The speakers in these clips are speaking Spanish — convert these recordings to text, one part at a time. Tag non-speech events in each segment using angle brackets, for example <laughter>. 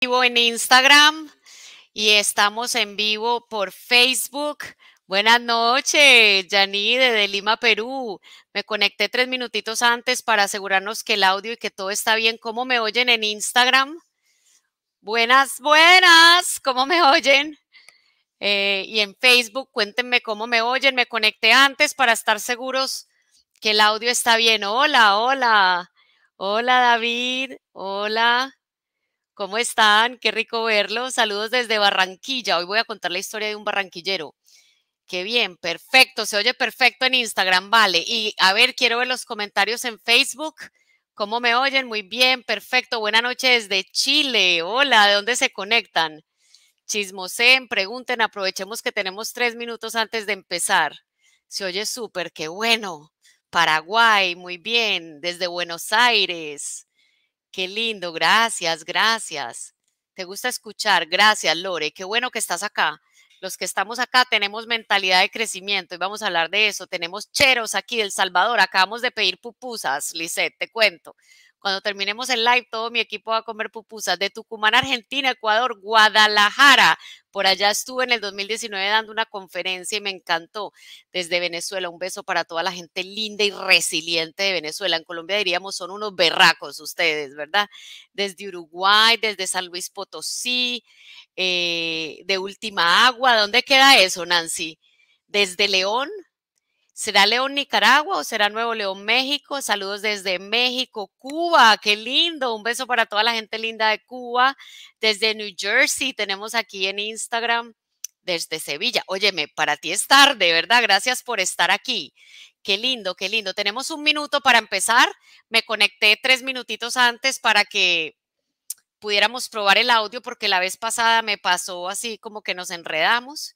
vivo en Instagram y estamos en vivo por Facebook. Buenas noches, Yanni desde Lima, Perú. Me conecté tres minutitos antes para asegurarnos que el audio y que todo está bien. ¿Cómo me oyen en Instagram? Buenas, buenas. ¿Cómo me oyen? Eh, y en Facebook, cuéntenme cómo me oyen. Me conecté antes para estar seguros que el audio está bien. Hola, hola. Hola, David. Hola. ¿Cómo están? Qué rico verlos. Saludos desde Barranquilla. Hoy voy a contar la historia de un barranquillero. Qué bien, perfecto. Se oye perfecto en Instagram, vale. Y a ver, quiero ver los comentarios en Facebook. ¿Cómo me oyen? Muy bien, perfecto. Buenas noches desde Chile. Hola, ¿de dónde se conectan? Chismoseen, pregunten, aprovechemos que tenemos tres minutos antes de empezar. Se oye súper, qué bueno. Paraguay, muy bien. Desde Buenos Aires. Qué lindo, gracias, gracias. Te gusta escuchar, gracias Lore, qué bueno que estás acá. Los que estamos acá tenemos mentalidad de crecimiento y vamos a hablar de eso. Tenemos cheros aquí El Salvador, acabamos de pedir pupusas, Lisette, te cuento. Cuando terminemos el live, todo mi equipo va a comer pupusas de Tucumán, Argentina, Ecuador, Guadalajara. Por allá estuve en el 2019 dando una conferencia y me encantó. Desde Venezuela, un beso para toda la gente linda y resiliente de Venezuela. En Colombia diríamos son unos berracos ustedes, ¿verdad? Desde Uruguay, desde San Luis Potosí, eh, de Última Agua. ¿Dónde queda eso, Nancy? Desde León, ¿Será León Nicaragua o será Nuevo León México? Saludos desde México, Cuba, qué lindo. Un beso para toda la gente linda de Cuba. Desde New Jersey tenemos aquí en Instagram, desde Sevilla. Óyeme, para ti es tarde, ¿verdad? Gracias por estar aquí. Qué lindo, qué lindo. Tenemos un minuto para empezar. Me conecté tres minutitos antes para que pudiéramos probar el audio porque la vez pasada me pasó así como que nos enredamos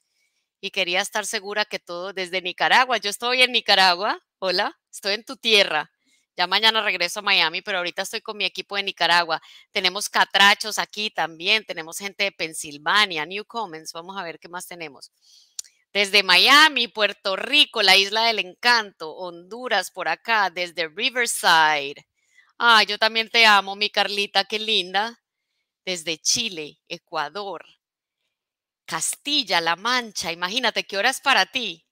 y quería estar segura que todo desde Nicaragua. Yo estoy en Nicaragua, hola, estoy en tu tierra. Ya mañana regreso a Miami, pero ahorita estoy con mi equipo de Nicaragua. Tenemos catrachos aquí también, tenemos gente de Pensilvania, New vamos a ver qué más tenemos. Desde Miami, Puerto Rico, la isla del encanto, Honduras por acá, desde Riverside. Ah, yo también te amo, mi Carlita, qué linda. Desde Chile, Ecuador, Castilla, La Mancha, imagínate qué hora es para ti.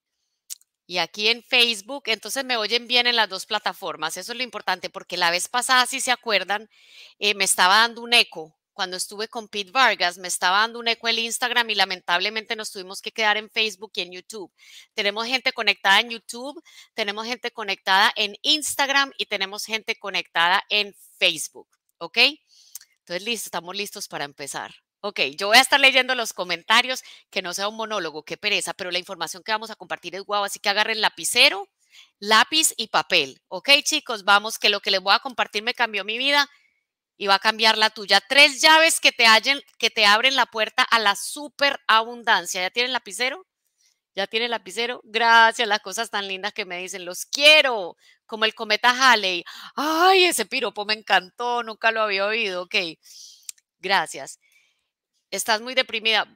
Y aquí en Facebook, entonces me oyen bien en las dos plataformas. Eso es lo importante, porque la vez pasada, si se acuerdan, eh, me estaba dando un eco. Cuando estuve con Pete Vargas, me estaba dando un eco el Instagram y lamentablemente nos tuvimos que quedar en Facebook y en YouTube. Tenemos gente conectada en YouTube, tenemos gente conectada en Instagram y tenemos gente conectada en Facebook. ¿Ok? Entonces, listo, estamos listos para empezar. Ok, yo voy a estar leyendo los comentarios, que no sea un monólogo, qué pereza, pero la información que vamos a compartir es guau, así que agarren lapicero, lápiz y papel. Ok, chicos, vamos, que lo que les voy a compartir me cambió mi vida y va a cambiar la tuya. Tres llaves que te, hallen, que te abren la puerta a la superabundancia. ¿Ya tienen lapicero? ¿Ya tienen lapicero? Gracias, las cosas tan lindas que me dicen, los quiero, como el cometa Halley. Ay, ese piropo me encantó, nunca lo había oído. Ok, gracias estás muy deprimida.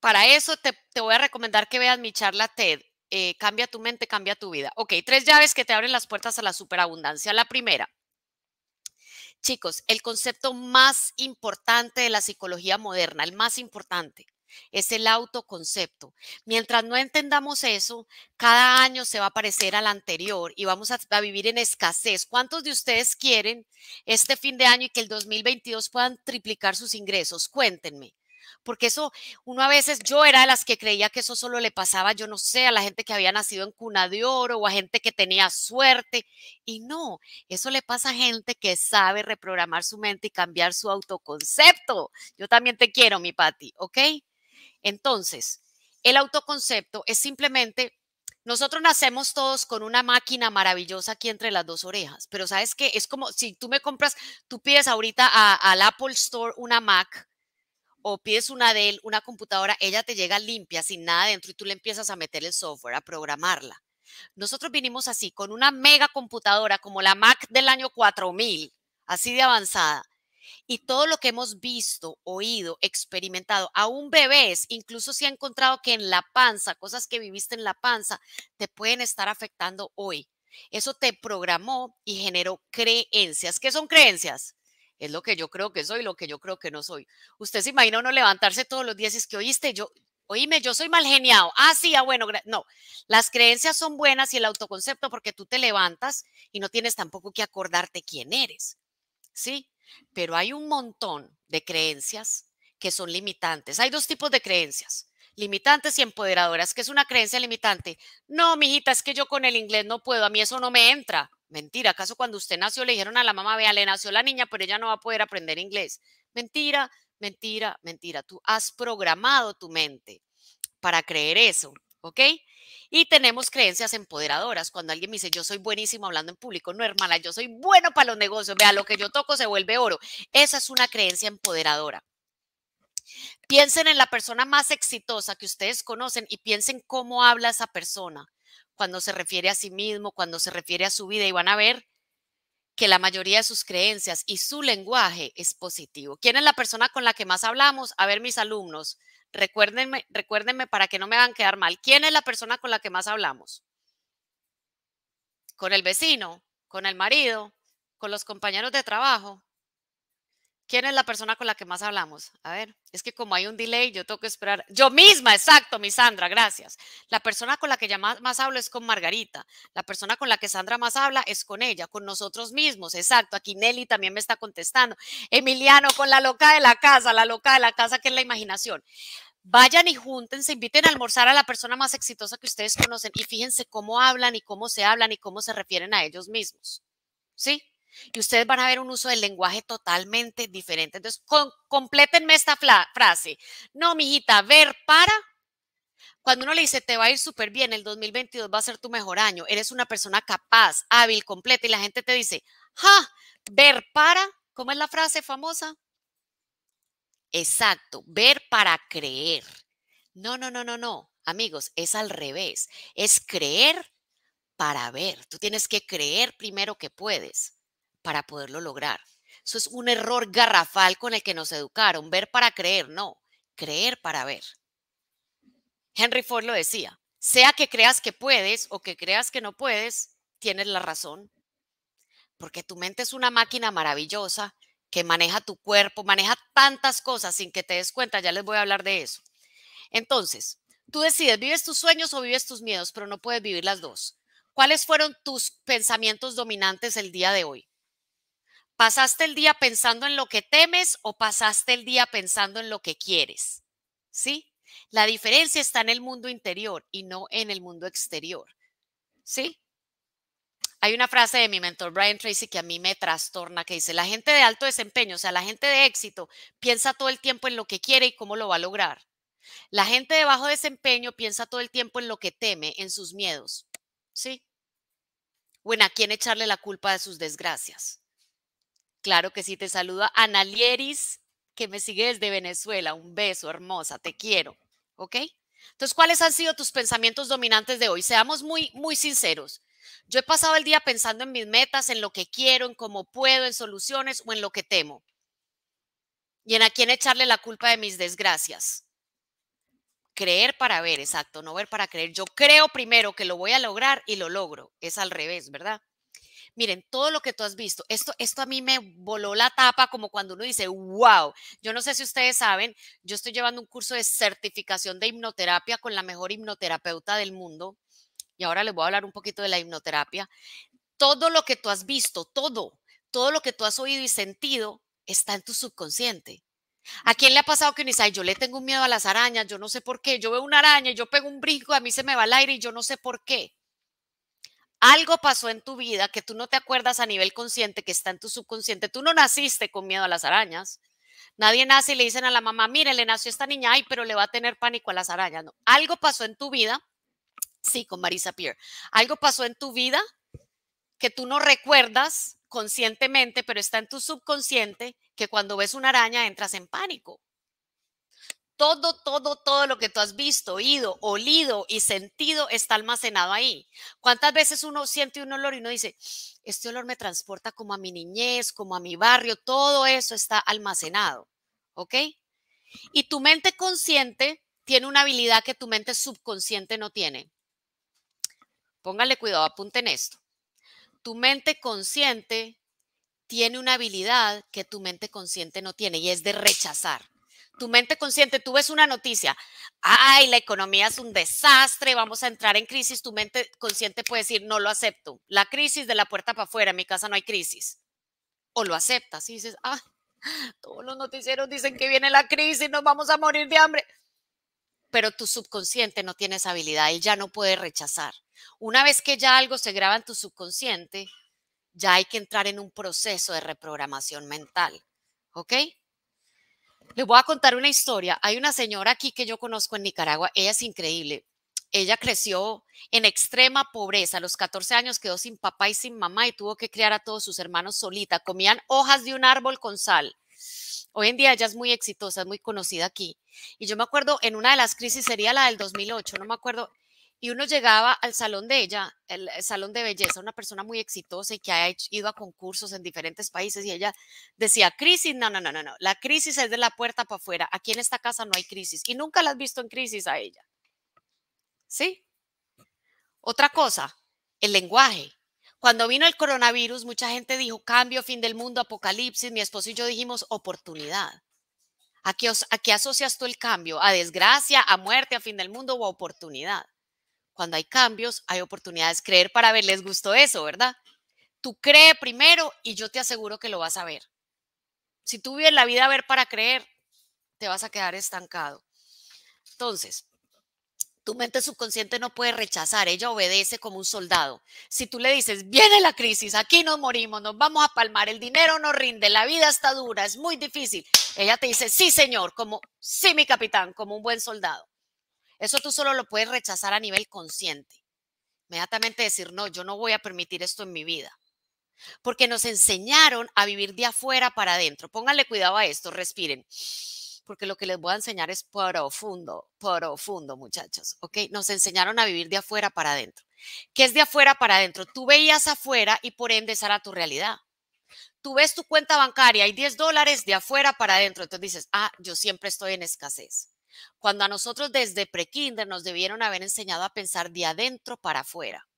Para eso te, voy a recomendar que veas mi charla TED. Eh, cambia tu mente, cambia tu vida. Ok, tres llaves que te abren las puertas a la superabundancia. La primera, chicos, el concepto más importante de la psicología moderna, el más importante, es el autoconcepto. Mientras no entendamos eso, cada año se va a parecer al anterior y vamos a, vivir en escasez. ¿Cuántos de ustedes quieren este fin de año y que el 2022 puedan triplicar sus ingresos? Cuéntenme. Porque eso, uno a veces, yo era de las que creía que eso solo le pasaba, yo no sé, a la gente que había nacido en cuna de oro o a gente que tenía suerte. Y no, eso le pasa a gente que sabe reprogramar su mente y cambiar su autoconcepto. Yo también te quiero, mi Patti, ¿ok? Entonces, el autoconcepto es simplemente, nosotros nacemos todos con una máquina maravillosa aquí entre las dos orejas, pero sabes que es como si tú me compras, tú pides ahorita al Apple Store una Mac o pides una Dell, una computadora, ella te llega limpia, sin nada dentro y tú le empiezas a meter el software, a programarla. Nosotros vinimos así, con una mega computadora como la Mac del año 4000, así de avanzada, y todo lo que hemos visto, oído, experimentado, aún bebés, incluso se ha encontrado que en la panza, cosas que viviste en la panza, te pueden estar afectando hoy. Eso te programó y generó creencias. ¿Qué son creencias? Es lo que yo creo que soy, lo que yo creo que no soy. Usted se imagina uno levantarse todos los días y es que oíste, yo, oíme, yo soy mal geniado. Ah, sí, ah, bueno, no. Las creencias son buenas y el autoconcepto porque tú te levantas y no tienes tampoco que acordarte quién eres. ¿Sí? Pero hay un montón de creencias que son limitantes. Hay dos tipos de creencias, limitantes y empoderadoras. ¿Qué es una creencia limitante? No, mijita, es que yo con el inglés no puedo, a mí eso no me entra. Mentira, ¿acaso cuando usted nació le dijeron a la mamá, vea, le nació la niña, pero ella no va a poder aprender inglés? Mentira, mentira, mentira. Tú has programado tu mente para creer eso, ¿ok? Y tenemos creencias empoderadoras. Cuando alguien me dice, yo soy buenísimo hablando en público, no hermana, yo soy bueno para los negocios, vea, lo que yo toco se vuelve oro. Esa es una creencia empoderadora. Piensen en la persona más exitosa que ustedes conocen y piensen cómo habla esa persona cuando se refiere a sí mismo, cuando se refiere a su vida y van a ver que la mayoría de sus creencias y su lenguaje es positivo. ¿Quién es la persona con la que más hablamos? A ver, mis alumnos, Recuérdenme, recuérdenme para que no me hagan quedar mal. ¿Quién es la persona con la que más hablamos? ¿Con el vecino? ¿Con el marido? ¿Con los compañeros de trabajo? ¿Quién es la persona con la que más hablamos? A ver, es que como hay un delay, yo tengo que esperar. Yo misma, exacto, mi Sandra, gracias. La persona con la que más, más, hablo es con Margarita. La persona con la que Sandra más habla es con ella, con nosotros mismos, exacto. Aquí Nelly también me está contestando. Emiliano, con la loca de la casa, la loca de la casa que es la imaginación. Vayan y júntense, inviten a almorzar a la persona más exitosa que ustedes conocen y fíjense cómo hablan y cómo se hablan y cómo se refieren a ellos mismos. ¿Sí? y ustedes van a ver un uso del lenguaje totalmente diferente. Entonces, complétenme esta frase. No, mijita, ver para. Cuando uno le dice, te va a ir súper bien, el 2022 va a ser tu mejor año, eres una persona capaz, hábil, completa, y la gente te dice, ja, ver para, ¿cómo es la frase famosa? Exacto, ver para creer. No, no, no, no, no. Amigos, es al revés. Es creer para ver. Tú tienes que creer primero que puedes para poderlo lograr. Eso es un error garrafal con el que nos educaron, ver para creer, no, creer para ver. Henry Ford lo decía, sea que creas que puedes o que creas que no puedes, tienes la razón, porque tu mente es una máquina maravillosa que maneja tu cuerpo, maneja tantas cosas sin que te des cuenta, ya les voy a hablar de eso. Entonces, tú decides, vives tus sueños o vives tus miedos, pero no puedes vivir las dos. ¿Cuáles fueron tus pensamientos dominantes el día de hoy? ¿Pasaste el día pensando en lo que temes o pasaste el día pensando en lo que quieres? ¿Sí? La diferencia está en el mundo interior y no en el mundo exterior. ¿Sí? Hay una frase de mi mentor Brian Tracy que a mí me trastorna, que dice, la gente de alto desempeño, o sea, la gente de éxito, piensa todo el tiempo en lo que quiere y cómo lo va a lograr. La gente de bajo desempeño piensa todo el tiempo en lo que teme, en sus miedos. ¿Sí? O en a quién echarle la culpa de sus desgracias. Claro que sí, te saluda Analieris, que me sigue desde Venezuela. Un beso, hermosa, te quiero. ¿Ok? Entonces, ¿cuáles han sido tus pensamientos dominantes de hoy? Seamos muy, muy sinceros. Yo he pasado el día pensando en mis metas, en lo que quiero, en cómo puedo, en soluciones o en lo que temo. Y en a quién echarle la culpa de mis desgracias. Creer para ver, exacto, no ver para creer. Yo creo primero que lo voy a lograr y lo logro. Es al revés, ¿verdad? miren, todo lo que tú has visto, esto, esto a mí me voló la tapa como cuando uno dice, wow, yo no sé si ustedes saben, yo estoy llevando un curso de certificación de hipnoterapia con la mejor hipnoterapeuta del mundo. Y ahora les voy a hablar un poquito de la hipnoterapia. Todo lo que tú has visto, todo, todo lo que tú has oído y sentido está en tu subconsciente. ¿A quién le ha pasado que uno dice, yo le tengo un miedo a las arañas, yo no sé por qué, yo veo una araña, y yo pego un brinco, a mí se me va el aire y yo no sé por qué? algo pasó en tu vida que tú no te acuerdas a nivel consciente, que está en tu subconsciente. Tú no naciste con miedo a las arañas. Nadie nace y le dicen a la mamá, mire, le nació esta niña, ay, pero le va a tener pánico a las arañas. No, algo pasó en tu vida, sí, con Marisa Pierre, algo pasó en tu vida que tú no recuerdas conscientemente, pero está en tu subconsciente, que cuando ves una araña entras en pánico todo, todo, todo lo que tú has visto, oído, olido y sentido está almacenado ahí. ¿Cuántas veces uno siente un olor y uno dice, este olor me transporta como a mi niñez, como a mi barrio, todo eso está almacenado, ¿ok? Y tu mente consciente tiene una habilidad que tu mente subconsciente no tiene. Póngale cuidado, apunten esto. Tu mente consciente tiene una habilidad que tu mente consciente no tiene y es de rechazar tu mente consciente, tú ves una noticia, ay, la economía es un desastre, vamos a entrar en crisis, tu mente consciente puede decir, no lo acepto, la crisis de la puerta para afuera, en mi casa no hay crisis. O lo aceptas y dices, ah, todos los noticieros dicen que viene la crisis, nos vamos a morir de hambre. Pero tu subconsciente no tiene esa habilidad, él ya no puede rechazar. Una vez que ya algo se graba en tu subconsciente, ya hay que entrar en un proceso de reprogramación mental. ¿Ok? Les voy a contar una historia. Hay una señora aquí que yo conozco en Nicaragua, ella es increíble. Ella creció en extrema pobreza. A los 14 años quedó sin papá y sin mamá y tuvo que criar a todos sus hermanos solita. Comían hojas de un árbol con sal. Hoy en día ella es muy exitosa, es muy conocida aquí. Y yo me acuerdo en una de las crisis, sería la del 2008, no me acuerdo, y uno llegaba al salón de ella, el, salón de belleza, una persona muy exitosa y que ha ido a concursos en diferentes países y ella decía, crisis, no, no, no, no, no, la crisis es de la puerta para afuera, aquí en esta casa no hay crisis y nunca la has visto en crisis a ella. ¿Sí? Otra cosa, el lenguaje. Cuando vino el coronavirus, mucha gente dijo cambio, fin del mundo, apocalipsis, mi esposo y yo dijimos oportunidad. ¿A qué, ¿A qué asocias tú el cambio? ¿A desgracia, a muerte, a fin del mundo o a oportunidad? cuando hay cambios, hay oportunidades. Creer para ver, les gustó eso, ¿verdad? Tú cree primero y yo te aseguro que lo vas a ver. Si tú vives la vida a ver para creer, te vas a quedar estancado. Entonces, tu mente subconsciente no puede rechazar, ella obedece como un soldado. Si tú le dices, viene la crisis, aquí nos morimos, nos vamos a palmar, el dinero no rinde, la vida está dura, es muy difícil, ella te dice, sí señor, como, sí mi capitán, como un buen soldado. Eso tú solo lo puedes rechazar a nivel consciente. Inmediatamente decir, no, yo no voy a permitir esto en mi vida. Porque nos enseñaron a vivir de afuera para adentro. Pónganle cuidado a esto, respiren. Porque lo que les voy a enseñar es profundo, profundo, muchachos. ¿Ok? Nos enseñaron a vivir de afuera para adentro. ¿Qué es de afuera para adentro? Tú veías afuera y por ende esa era tu realidad tú ves tu cuenta bancaria hay 10 dólares de afuera para adentro, entonces dices, ah, yo siempre estoy en escasez cuando a nosotros desde prekinder nos debieron haber enseñado a pensar de adentro para afuera.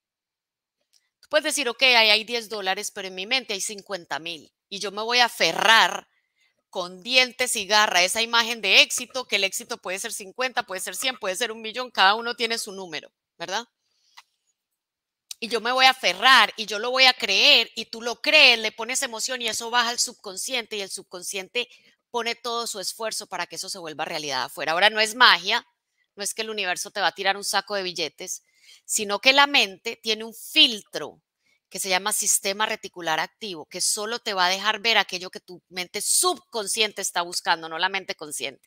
puedes decir, ok, ahí hay 10 dólares, pero en mi mente hay 50 mil y yo me voy a aferrar con dientes y garra esa imagen de éxito, que el éxito puede ser 50, puede ser 100, puede ser un millón, cada uno tiene su número, ¿verdad? Y yo me voy a aferrar y yo lo voy a creer y tú lo crees, le pones emoción y eso baja al subconsciente y el subconsciente pone todo su esfuerzo para que eso se vuelva realidad afuera. Ahora no es magia, no es que el universo te va a tirar un saco de billetes, sino que la mente tiene un filtro que se llama sistema reticular activo, que solo te va a dejar ver aquello que tu mente subconsciente está buscando, no la mente consciente.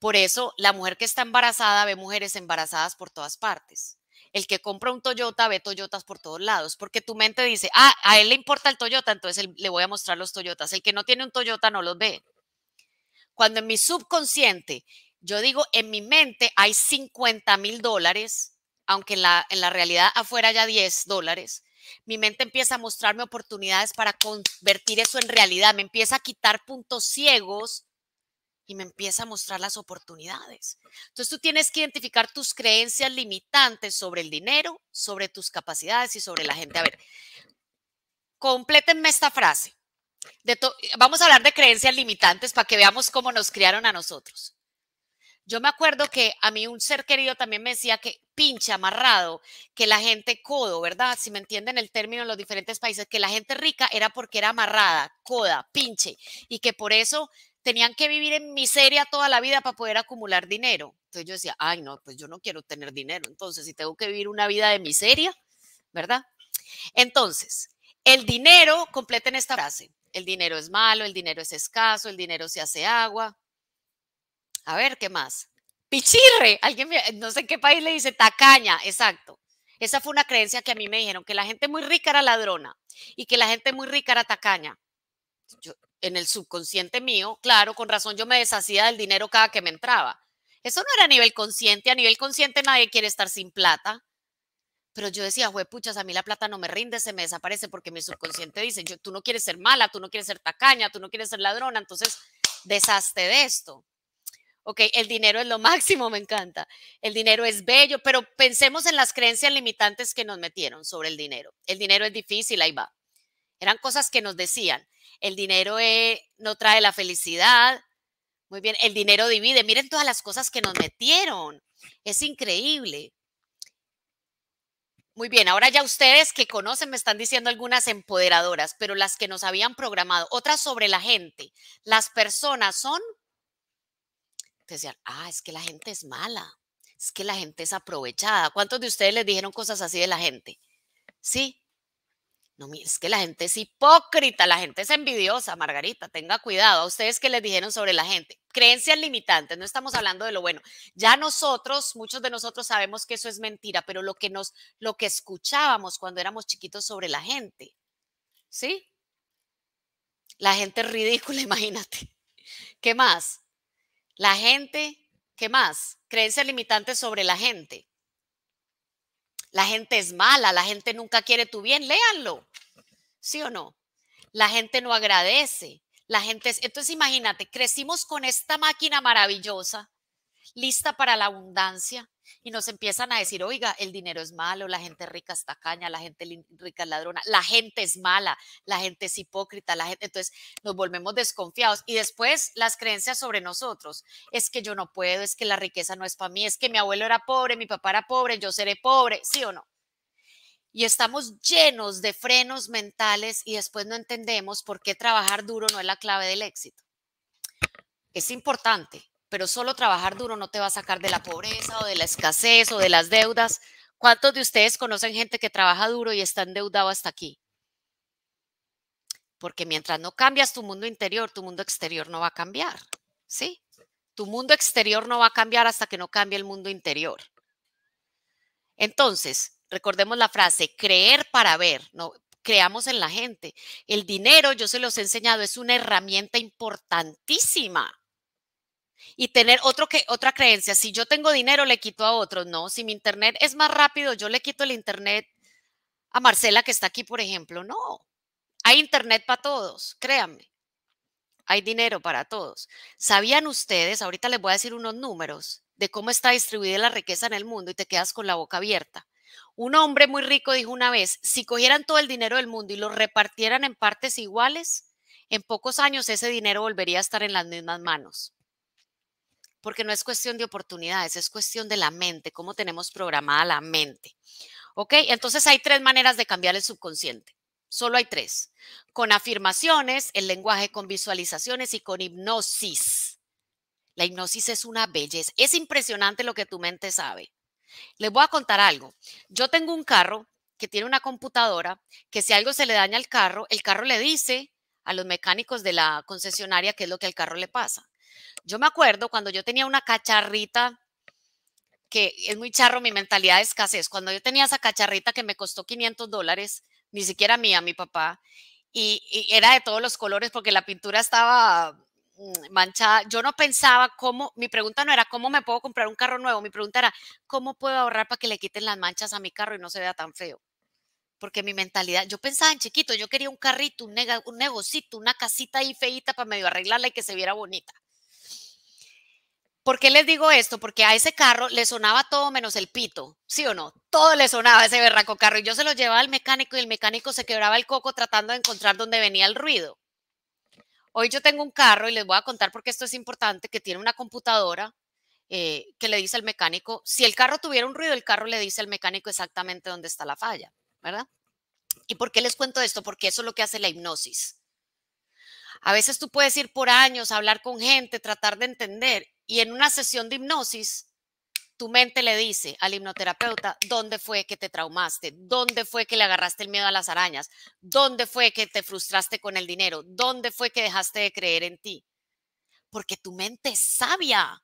Por eso la mujer que está embarazada ve mujeres embarazadas por todas partes. El que compra un Toyota ve Toyotas por todos lados, porque tu mente dice, ah, a él le importa el Toyota, entonces le voy a mostrar los Toyotas. El que no tiene un Toyota no los ve. Cuando en mi subconsciente, yo digo, en mi mente hay 50 mil dólares, aunque en la, en la realidad afuera haya 10 dólares, mi mente empieza a mostrarme oportunidades para convertir eso en realidad, me empieza a quitar puntos ciegos y me empieza a mostrar las oportunidades. Entonces tú tienes que identificar tus creencias limitantes sobre el dinero, sobre tus capacidades y sobre la gente. A ver, complétenme esta frase vamos a hablar de creencias limitantes para que veamos cómo nos criaron a nosotros. Yo me acuerdo que a mí un ser querido también me decía que pinche amarrado, que la gente codo, ¿verdad? Si me entienden el término en los diferentes países, que la gente rica era porque era amarrada, coda, pinche, y que por eso tenían que vivir en miseria toda la vida para poder acumular dinero. Entonces yo decía, ay, no, pues yo no quiero tener dinero, entonces si tengo que vivir una vida de miseria, ¿verdad? Entonces, el dinero, completen esta frase, el dinero es malo, el dinero es escaso, el dinero se hace agua. A ver, ¿qué más? Pichirre, alguien, no sé en qué país le dice tacaña, exacto. Esa fue una creencia que a mí me dijeron, que la gente muy rica era ladrona y que la gente muy rica era tacaña. en el subconsciente mío, claro, con razón yo me deshacía del dinero cada que me entraba. Eso no era a nivel consciente, a nivel consciente nadie quiere estar sin plata pero yo decía, puchas, a mí la plata no me rinde, se me desaparece porque mi subconsciente dice, yo, tú no quieres ser mala, tú no quieres ser tacaña, tú no quieres ser ladrona, entonces deshazte de esto. Ok, el dinero es lo <laughs> máximo, me encanta. El dinero es bello, pero pensemos en las creencias limitantes que nos metieron sobre el dinero. El dinero es difícil, ahí va. Eran cosas que nos decían, el dinero eh, no trae la felicidad, muy bien, el dinero divide, miren todas las cosas que nos metieron, es increíble. Muy bien, ahora ya ustedes que conocen me están diciendo algunas empoderadoras, pero las que nos habían programado, otras sobre la gente. Las personas son, decían, ah, es que la gente es mala, es que la gente es aprovechada. ¿Cuántos de ustedes les dijeron cosas así de la gente? Sí. No, es que la gente es hipócrita, la gente es envidiosa, Margarita, tenga cuidado. ¿A ustedes que les dijeron sobre la gente? creencias limitantes, no estamos hablando de lo bueno. Ya nosotros, muchos de nosotros sabemos que eso es mentira, pero lo que nos, lo que escuchábamos cuando éramos chiquitos sobre la gente, ¿sí? La gente es ridícula, <laughs> imagínate. ¿Qué más? La gente, ¿qué más? Creencias limitantes sobre la gente. La gente es mala, la gente nunca quiere tu bien, léanlo. ¿Sí o no? La gente no agradece, la gente, entonces imagínate, crecimos con esta máquina maravillosa, lista para la abundancia, y nos empiezan a decir, oiga, el dinero es malo, la gente rica está caña, la gente rica es ladrona, la gente es mala, la gente es hipócrita, la gente, entonces nos volvemos desconfiados. Y después las creencias sobre nosotros, es que yo no puedo, es que la riqueza no es para mí, es que mi abuelo era pobre, mi papá era pobre, yo seré pobre, ¿sí o no? y estamos llenos de frenos mentales y después no entendemos por qué trabajar duro no es la clave del éxito. Es importante, pero solo trabajar duro no te va a sacar de la pobreza o de la escasez o de las deudas. ¿Cuántos de ustedes conocen gente que trabaja duro y está endeudado hasta aquí? Porque mientras no cambias tu mundo interior, tu mundo exterior no va a cambiar, ¿sí? Tu mundo exterior no va a cambiar hasta que no cambie el mundo interior. Entonces, Recordemos la frase, creer para ver, no creamos en la gente. El dinero, yo se los he enseñado, es una herramienta importantísima. Y tener otro que, otra creencia, si yo tengo dinero, le quito a otros. No, si mi internet es más rápido, yo le quito el internet a Marcela que está aquí, por ejemplo. No, hay internet para todos, créanme. Hay dinero para todos. ¿Sabían ustedes? Ahorita les voy a decir unos números de cómo está distribuida la riqueza en el mundo y te quedas con la boca abierta. Un hombre muy rico dijo una vez, si cogieran todo el dinero del mundo y lo repartieran en partes iguales, en pocos años ese dinero volvería a estar en las mismas manos. Porque no es cuestión de oportunidades, es cuestión de la mente, cómo tenemos programada la mente. ¿Ok? Entonces hay tres maneras de cambiar el subconsciente. Solo hay tres. Con afirmaciones, el lenguaje con visualizaciones y con hipnosis. La hipnosis es una belleza. Es impresionante lo que tu mente sabe. Les voy a contar algo. Yo tengo un carro que tiene una computadora que si algo se le daña al carro, el carro le dice a los mecánicos de la concesionaria qué es lo que al carro le pasa. Yo me acuerdo cuando yo tenía una cacharrita que es muy charro mi mentalidad de escasez. Cuando yo tenía esa cacharrita que me costó 500 dólares, ni siquiera mía, mi papá, y, y, era de todos los colores porque la pintura estaba Mm, manchada, yo no pensaba cómo, mi pregunta no era cómo me puedo comprar un carro nuevo, mi pregunta era cómo puedo ahorrar para que le quiten las manchas a mi carro y no se vea tan feo. Porque mi mentalidad, yo pensaba en chiquito, yo quería un carrito, un, nega, negocito, una casita ahí feita para medio arreglarla y que se viera bonita. ¿Por qué les digo esto? Porque a ese carro le sonaba todo menos el pito, ¿sí o no? Todo le sonaba a ese berraco carro y yo se lo llevaba al mecánico y el mecánico se quebraba el coco tratando de encontrar dónde venía el ruido. Hoy yo tengo un carro y les voy a contar porque esto es importante, que tiene una computadora eh, que le dice al mecánico, si el carro tuviera un ruido, el carro le dice al mecánico exactamente dónde está la falla, ¿verdad? ¿Y por qué les cuento esto? Porque eso es lo que hace la hipnosis. A veces tú puedes ir por años, a hablar con gente, tratar de entender, y en una sesión de hipnosis tu mente le dice al hipnoterapeuta dónde fue que te traumaste, dónde fue que le agarraste el miedo a las arañas, dónde fue que te frustraste con el dinero, dónde fue que dejaste de creer en ti. Porque tu mente es sabia,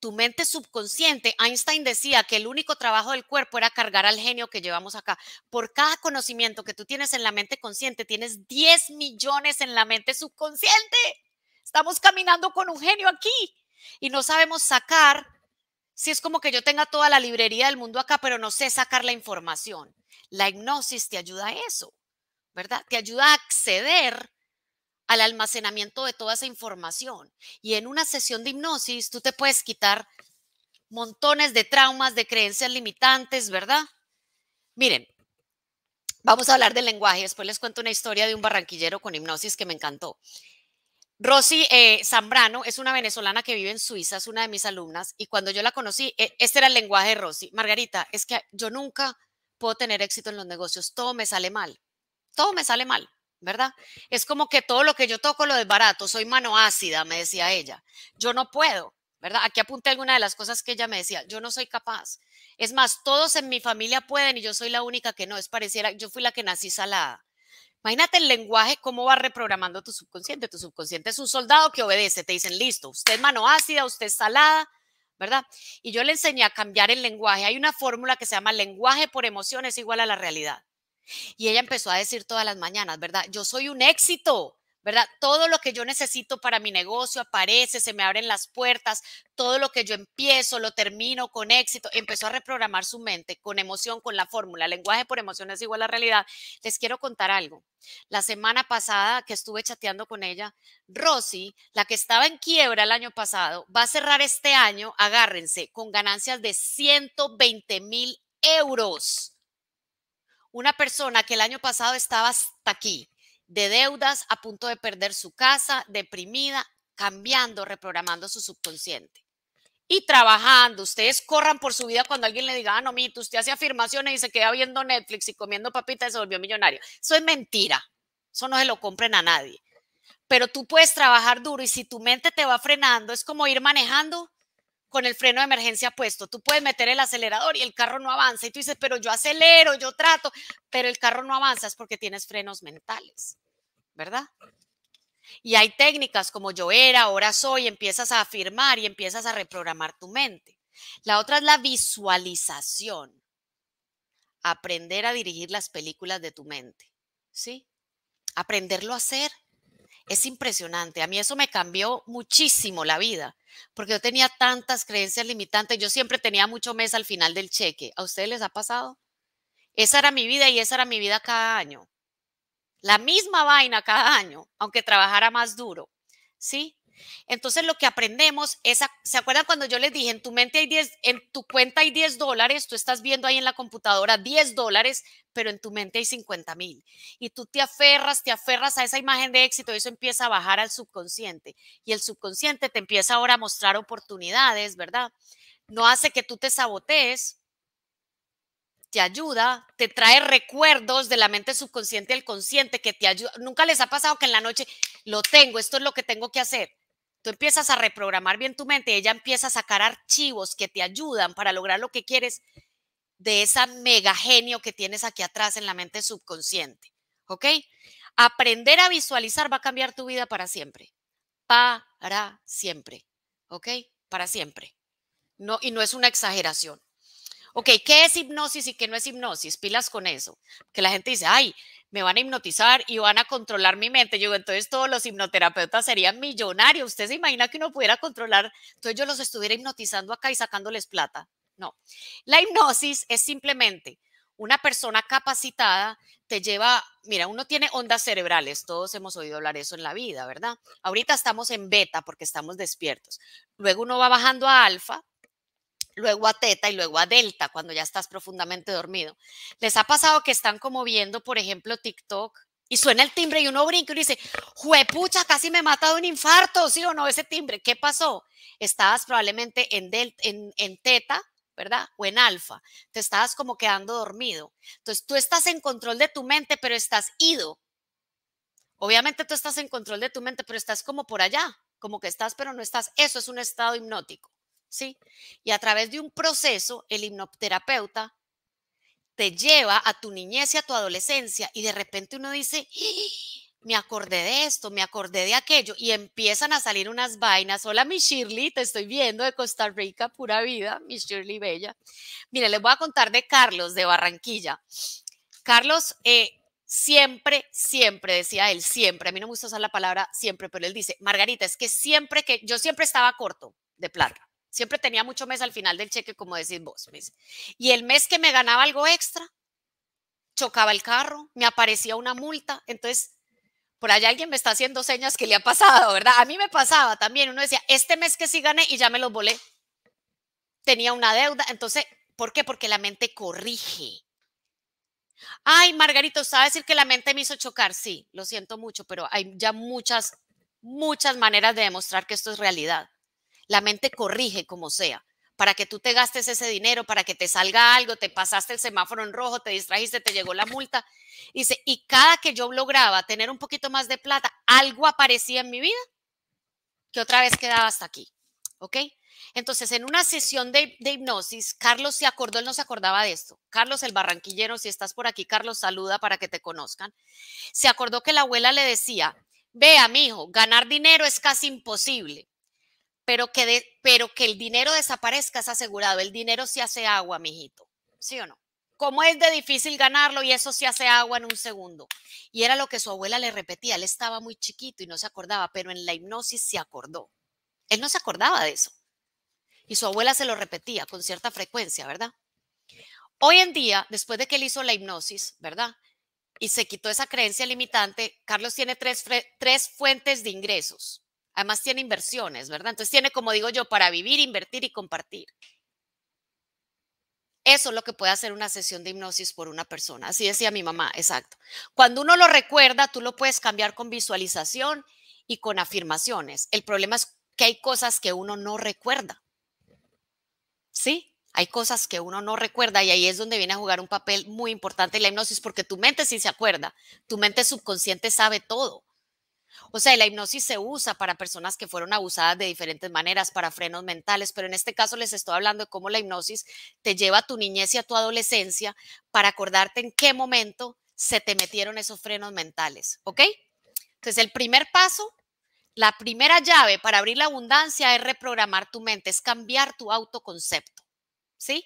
tu mente subconsciente. Einstein decía que el único trabajo del cuerpo era cargar al genio que llevamos acá. Por cada conocimiento que tú tienes en la mente consciente, tienes 10 millones en la mente subconsciente. Estamos caminando con un genio aquí y no sabemos sacar si es como que yo tenga toda la librería del mundo acá, pero no sé sacar la información. La hipnosis te ayuda a eso, ¿verdad? Te ayuda a acceder al almacenamiento de toda esa información. Y en una sesión de hipnosis tú te puedes quitar montones de traumas, de creencias limitantes, ¿verdad? Miren, vamos a hablar del lenguaje, después les cuento una historia de un barranquillero con hipnosis que me encantó. Rosy eh, Zambrano es una venezolana que vive en Suiza, es una de mis alumnas, y cuando yo la conocí, e, este era el lenguaje de Rosy. Margarita, es que yo nunca puedo tener éxito en los negocios, todo me sale mal, todo me sale mal, ¿verdad? Es como que todo lo que yo toco lo desbarato, soy mano ácida, me decía ella, yo no puedo, ¿verdad? Aquí apunté alguna de las cosas que ella me decía, yo no soy capaz. Es más, todos en mi familia pueden y yo soy la única que no, es pareciera, yo fui la que nací salada Imagínate el lenguaje, cómo va reprogramando tu subconsciente. Tu subconsciente es un soldado que obedece, te dicen, listo, usted es mano ácida, usted es salada, ¿verdad? Y yo le enseñé a cambiar el lenguaje. Hay una fórmula que se llama lenguaje por emociones igual a la realidad. Y ella empezó a decir todas las mañanas, ¿verdad? Yo soy un éxito, ¿verdad? Todo lo que yo necesito para mi negocio aparece, se me abren las puertas, todo lo que yo empiezo lo termino con éxito. Empezó a reprogramar su mente con emoción, con la fórmula. Lenguaje por emoción es igual a realidad. Les quiero contar algo. La semana pasada que estuve chateando con ella, Rosy, la que estaba en quiebra el año pasado, va a cerrar este año, agárrense, con ganancias de 120 mil euros. Una persona que el año pasado estaba hasta aquí, de deudas, a punto de perder su casa, deprimida, cambiando, reprogramando su subconsciente. Y trabajando, ustedes corran por su vida cuando alguien le diga, ah, no, mito, usted hace afirmaciones y se queda viendo Netflix y comiendo papitas y se volvió millonario. Eso es mentira, eso no se lo compren a nadie. Pero tú puedes trabajar duro y si tu mente te va frenando, es como ir manejando con el freno de emergencia puesto. Tú puedes meter el acelerador y el carro no avanza. Y tú dices, pero yo acelero, yo trato, pero el carro no avanza es porque tienes frenos mentales, ¿verdad? Y hay técnicas como yo era, ahora soy, empiezas a afirmar y empiezas a reprogramar tu mente. La otra es la visualización. Aprender a dirigir las películas de tu mente, ¿sí? Aprenderlo a hacer es impresionante. A mí eso me cambió muchísimo la vida, porque yo tenía tantas creencias limitantes. Yo siempre tenía mucho mes al final del cheque. ¿A ustedes les ha pasado? Esa era mi vida y esa era mi vida cada año. La misma vaina cada año, aunque trabajara más duro. ¿Sí? Entonces lo que aprendemos es, ¿se acuerdan cuando yo les dije, en tu mente hay 10, en tu cuenta hay 10 dólares, tú estás viendo ahí en la computadora 10 dólares, pero en tu mente hay 50 mil. Y tú te aferras, te aferras a esa imagen de éxito y eso empieza a bajar al subconsciente. Y el subconsciente te empieza ahora a mostrar oportunidades, ¿verdad? No hace que tú te sabotees, te ayuda, te trae recuerdos de la mente subconsciente al consciente que te ayuda. Nunca les ha pasado que en la noche lo tengo, esto es lo que tengo que hacer Tú empiezas a reprogramar bien tu mente, ella empieza a sacar archivos que te ayudan para lograr lo que quieres de esa mega genio que tienes aquí atrás en la mente subconsciente. ¿Ok? Aprender a visualizar va a cambiar tu vida para siempre. Para siempre. ¿Ok? Para siempre. No, y no es una exageración. Ok, ¿qué es hipnosis y qué no es hipnosis? Pilas con eso. Que la gente dice, ay, me van a hipnotizar y van a controlar mi mente. Yo entonces todos los hipnoterapeutas serían millonarios. Usted se imagina que uno pudiera controlar, entonces yo los estuviera hipnotizando acá y sacándoles plata. No. La hipnosis es simplemente una persona capacitada te lleva, mira, uno tiene ondas cerebrales, todos hemos oído hablar eso en la vida, ¿verdad? Ahorita estamos en beta porque estamos despiertos. Luego uno va bajando a alfa, luego a teta y luego a delta cuando ya estás profundamente dormido. ¿Les ha pasado que están como viendo, por ejemplo, TikTok y suena el timbre y uno brinca y uno dice, juepucha, casi me he matado un infarto, sí o no, ese timbre, ¿qué pasó? Estabas probablemente en, en, teta, ¿verdad? O en alfa, te estabas como quedando dormido. Entonces tú estás en control de tu mente, pero estás ido. Obviamente tú estás en control de tu mente, pero estás como por allá, como que estás, pero no estás. Eso es un estado hipnótico. Y a través de un proceso, el hipnoterapeuta te lleva a tu niñez y a tu adolescencia y de repente uno dice, ¡Ah! me acordé de esto, me acordé de aquello y empiezan a salir unas vainas. Hola, mi Shirley, te estoy viendo de Costa Rica, pura vida, mi Shirley Bella. Mire, les voy a contar de Carlos de Barranquilla. Carlos eh, siempre, siempre, decía él, siempre, a mí no me gusta usar la palabra siempre, pero él dice, Margarita, es que siempre que yo siempre estaba corto de plata. Siempre tenía mucho mes al final del cheque, como decís vos. Y el mes que me ganaba algo extra, chocaba el carro, me aparecía una multa. Entonces, por allá alguien me está haciendo señas que le ha pasado, ¿verdad? A mí me pasaba también. Uno decía, este mes que sí gané y ya me lo volé. Tenía una deuda. Entonces, ¿por qué? Porque la mente corrige. Ay, Margarito, usted decir que la mente me hizo chocar. Sí, lo siento mucho, pero hay ya muchas, muchas maneras de demostrar que esto es realidad. La mente corrige como sea, para que tú te gastes ese dinero, para que te salga algo, te pasaste el semáforo en rojo, te distrajiste, te llegó la multa. Dice, y cada que yo lograba tener un poquito más de plata, algo aparecía en mi vida que otra vez quedaba hasta aquí. ¿Ok? Entonces, en una sesión de, hipnosis, Carlos se acordó, él no se acordaba de esto. Carlos, el barranquillero, si estás por aquí, Carlos, saluda para que te conozcan. Se acordó que la abuela le decía, vea, mijo, ganar dinero es casi imposible pero que, pero que el dinero desaparezca es asegurado. El dinero se hace agua, mijito. ¿Sí o no? ¿Cómo es de difícil ganarlo y eso se hace agua en un segundo. Y era lo que su abuela le repetía. Él estaba muy chiquito y no se acordaba, pero en la hipnosis se acordó. Él no se acordaba de eso. Y su abuela se lo repetía con cierta frecuencia, ¿verdad? Hoy en día, después de que él hizo la hipnosis, ¿verdad? Y se quitó esa creencia limitante, Carlos tiene tres fuentes de ingresos Además tiene inversiones, ¿verdad? Entonces tiene, como digo yo, para vivir, invertir y compartir. Eso es lo que puede hacer una sesión de hipnosis por una persona. Así decía mi mamá, exacto. Cuando uno lo recuerda, tú lo puedes cambiar con visualización y con afirmaciones. El problema es que hay cosas que uno no recuerda. ¿Sí? Hay cosas que uno no recuerda y ahí es donde viene a jugar un papel muy importante la hipnosis porque tu mente sí se acuerda. Tu mente subconsciente sabe todo. O sea, la hipnosis se usa para personas que fueron abusadas de diferentes maneras, para frenos mentales, pero en este caso les estoy hablando de cómo la hipnosis te lleva a tu niñez y a tu adolescencia para acordarte en qué momento se te metieron esos frenos mentales, ¿ok? Entonces, el primer paso, la primera llave para abrir la abundancia es reprogramar tu mente, es cambiar tu autoconcepto, ¿sí?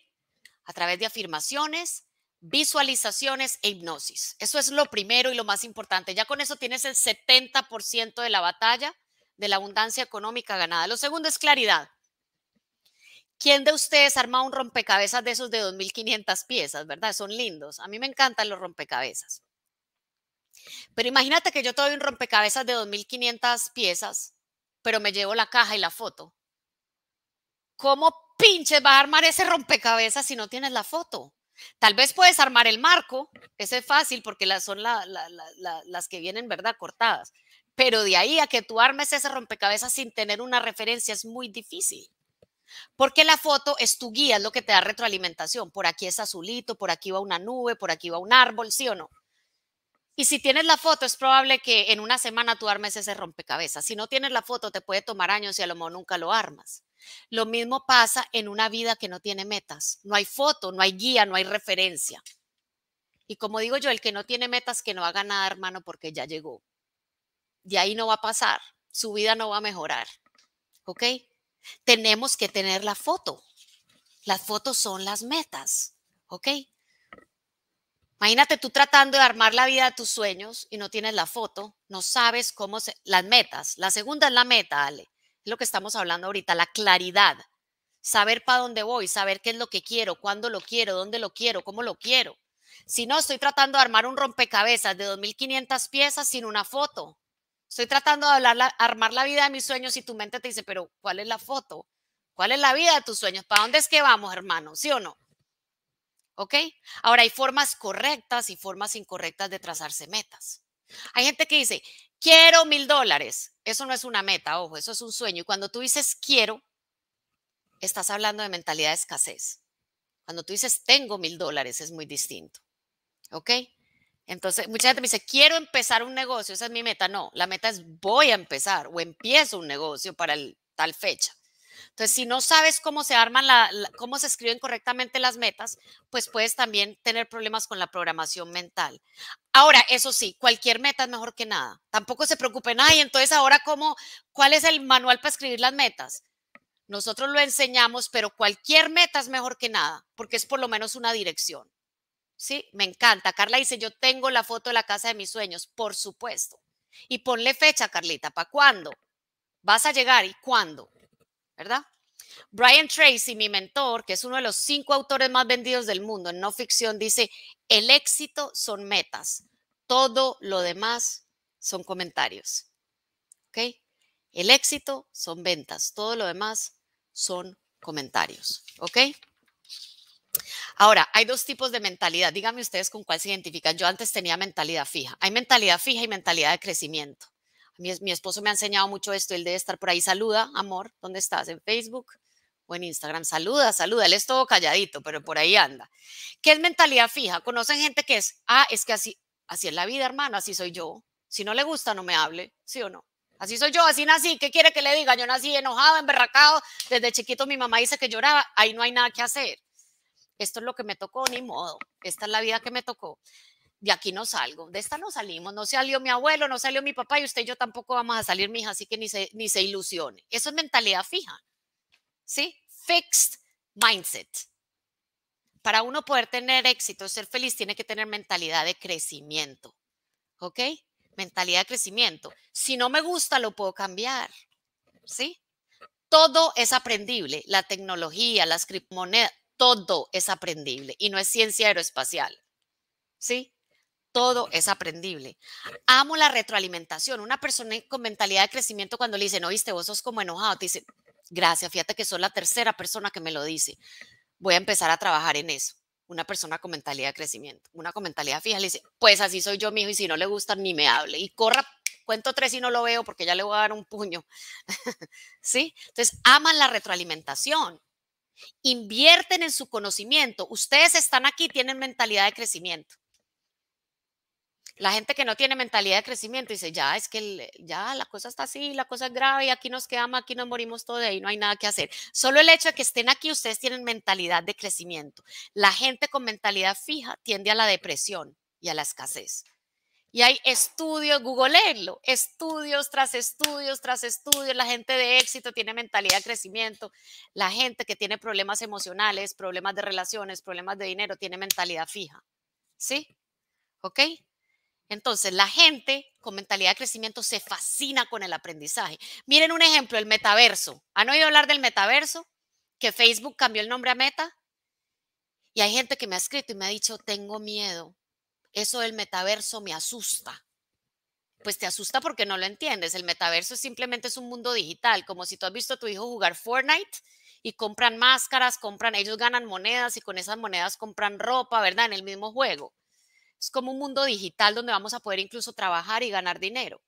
A través de afirmaciones, visualizaciones e hipnosis. Eso es lo primero y lo más importante. Ya con eso tienes el 70% de la batalla de la abundancia económica ganada. Lo segundo es claridad. ¿Quién de ustedes arma un rompecabezas de esos de 2.500 piezas, verdad? Son lindos. A mí me encantan los rompecabezas. Pero imagínate que yo te doy un rompecabezas de 2.500 piezas, pero me llevo la caja y la foto. ¿Cómo pinches vas a armar ese rompecabezas si no tienes la foto? Tal vez puedes armar el marco, ese es fácil porque las son las que vienen, ¿verdad? Cortadas. Pero de ahí a que tú armes ese rompecabezas sin tener una referencia es muy difícil. Porque la foto es tu guía, es lo que te da retroalimentación. Por aquí es azulito, por aquí va una nube, por aquí va un árbol, ¿sí o no? Y si tienes la foto, es probable que en una semana tú armes ese rompecabezas. Si no tienes la foto, te puede tomar años y a lo mejor nunca lo armas. Lo mismo pasa en una vida que no tiene metas. No hay foto, no hay guía, no hay referencia. Y como digo yo, el que no tiene metas, que no haga nada, hermano, porque ya llegó. Y ahí no va a pasar. Su vida no va a mejorar. ¿Ok? Tenemos que tener la foto. Las fotos son las metas. ¿Ok? Imagínate tú tratando de armar la vida de tus sueños y no tienes la foto, no sabes cómo las metas. La segunda es la meta, Ale lo que estamos hablando ahorita, la claridad, saber para dónde voy, saber qué es lo que quiero, cuándo lo quiero, dónde lo quiero, cómo lo quiero. Si no, estoy tratando de armar un rompecabezas de 2.500 piezas sin una foto. Estoy tratando de hablar armar la vida de mis sueños y tu mente te dice, pero ¿cuál es la foto? ¿Cuál es la vida de tus sueños? ¿Para dónde es que vamos, hermano? ¿Sí o no? ¿Ok? Ahora hay formas correctas y formas incorrectas de trazarse metas. Hay gente que dice, quiero mil dólares. Eso no es una meta, ojo, eso es un sueño. Y cuando tú dices quiero, estás hablando de mentalidad de escasez. Cuando tú dices tengo mil dólares es muy distinto. ¿Ok? Entonces, mucha gente me dice, quiero empezar un negocio, esa es mi meta. No, la meta es voy a empezar o empiezo un negocio para tal fecha. Entonces, si no sabes cómo se arman, la, cómo se escriben correctamente las metas, pues puedes también tener problemas con la programación mental. Ahora, eso sí, cualquier meta es mejor que nada. Tampoco se preocupen, ay, entonces ahora cómo, ¿cuál es el manual para escribir las metas? Nosotros lo enseñamos, pero cualquier meta es mejor que nada, porque es por lo menos una dirección. Sí, me encanta. Carla dice, yo tengo la foto de la casa de mis sueños, por supuesto. Y ponle fecha, Carlita, ¿para cuándo? Vas a llegar y cuándo. ¿verdad? Brian Tracy, mi mentor, que es uno de los cinco autores más vendidos del mundo en no ficción, dice, el éxito son metas, todo lo demás son comentarios. ¿Ok? El éxito son ventas, todo lo demás son comentarios. ¿Ok? Ahora, hay dos tipos de mentalidad. Díganme ustedes con cuál se identifican. Yo antes tenía mentalidad fija. Hay mentalidad fija y mentalidad de crecimiento mi, esposo me ha enseñado mucho esto, él debe estar por ahí, saluda, amor, ¿dónde estás? ¿En Facebook? o en Instagram. Saluda, saluda. Él es todo calladito, pero por ahí anda. ¿Qué es mentalidad fija? Conocen gente que es, ah, es que así, así es la vida, hermano, así soy yo. Si no le gusta, no me hable, ¿sí o no? Así soy yo, así nací. ¿Qué quiere que le diga? Yo nací enojado, emberracado. Desde chiquito mi mamá dice que lloraba. Ahí no hay nada que hacer. Esto es lo que me tocó, ni modo. Esta es la vida que me tocó de aquí no salgo, de esta no salimos, no salió mi abuelo, no salió mi papá y usted y yo tampoco vamos a salir, mi hija, así que ni se, ni se ilusione. Eso es mentalidad fija, ¿sí? Fixed mindset. Para uno poder tener éxito, ser feliz, tiene que tener mentalidad de crecimiento, ¿ok? Mentalidad de crecimiento. Si no me gusta, lo puedo cambiar, ¿sí? Todo es aprendible, la tecnología, las criptomonedas, todo es aprendible y no es ciencia aeroespacial, ¿sí? todo es aprendible. Amo la retroalimentación. Una persona con mentalidad de crecimiento cuando le dicen, viste, vos sos como enojado, te dice, gracias, fíjate que soy la tercera persona que me lo dice. Voy a empezar a trabajar en eso. Una persona con mentalidad de crecimiento, una con mentalidad fija, le dice, pues así soy yo, mijo, y si no le gusta, ni me hable. Y corra, cuento tres y no lo veo porque ya le voy a dar un puño. <laughs> ¿Sí? Entonces, aman la retroalimentación. Invierten en su conocimiento. Ustedes están aquí, tienen mentalidad de crecimiento la gente que no tiene mentalidad de crecimiento dice, ya, es que ya la cosa está así, la cosa es grave, y aquí nos quedamos, aquí nos morimos todos ahí no hay nada que hacer. Solo el hecho de que estén aquí, ustedes tienen mentalidad de crecimiento. La gente con mentalidad fija tiende a la depresión y a la escasez. Y hay estudios, googleenlo, estudios tras estudios tras estudios. La gente de éxito tiene mentalidad de crecimiento. La gente que tiene problemas emocionales, problemas de relaciones, problemas de dinero, tiene mentalidad fija. ¿Sí? ¿Ok? Entonces, la gente con mentalidad de crecimiento se fascina con el aprendizaje. Miren un ejemplo, el metaverso. ¿Han oído hablar del metaverso? Que Facebook cambió el nombre a Meta. Y hay gente que me ha escrito y me ha dicho, tengo miedo. Eso del metaverso me asusta. Pues te asusta porque no lo entiendes. El metaverso simplemente es un mundo digital, como si tú has visto a tu hijo jugar Fortnite y compran máscaras, compran, ellos ganan monedas y con esas monedas compran ropa, ¿verdad? En el mismo juego. Es como un mundo digital donde vamos a poder incluso trabajar y ganar dinero.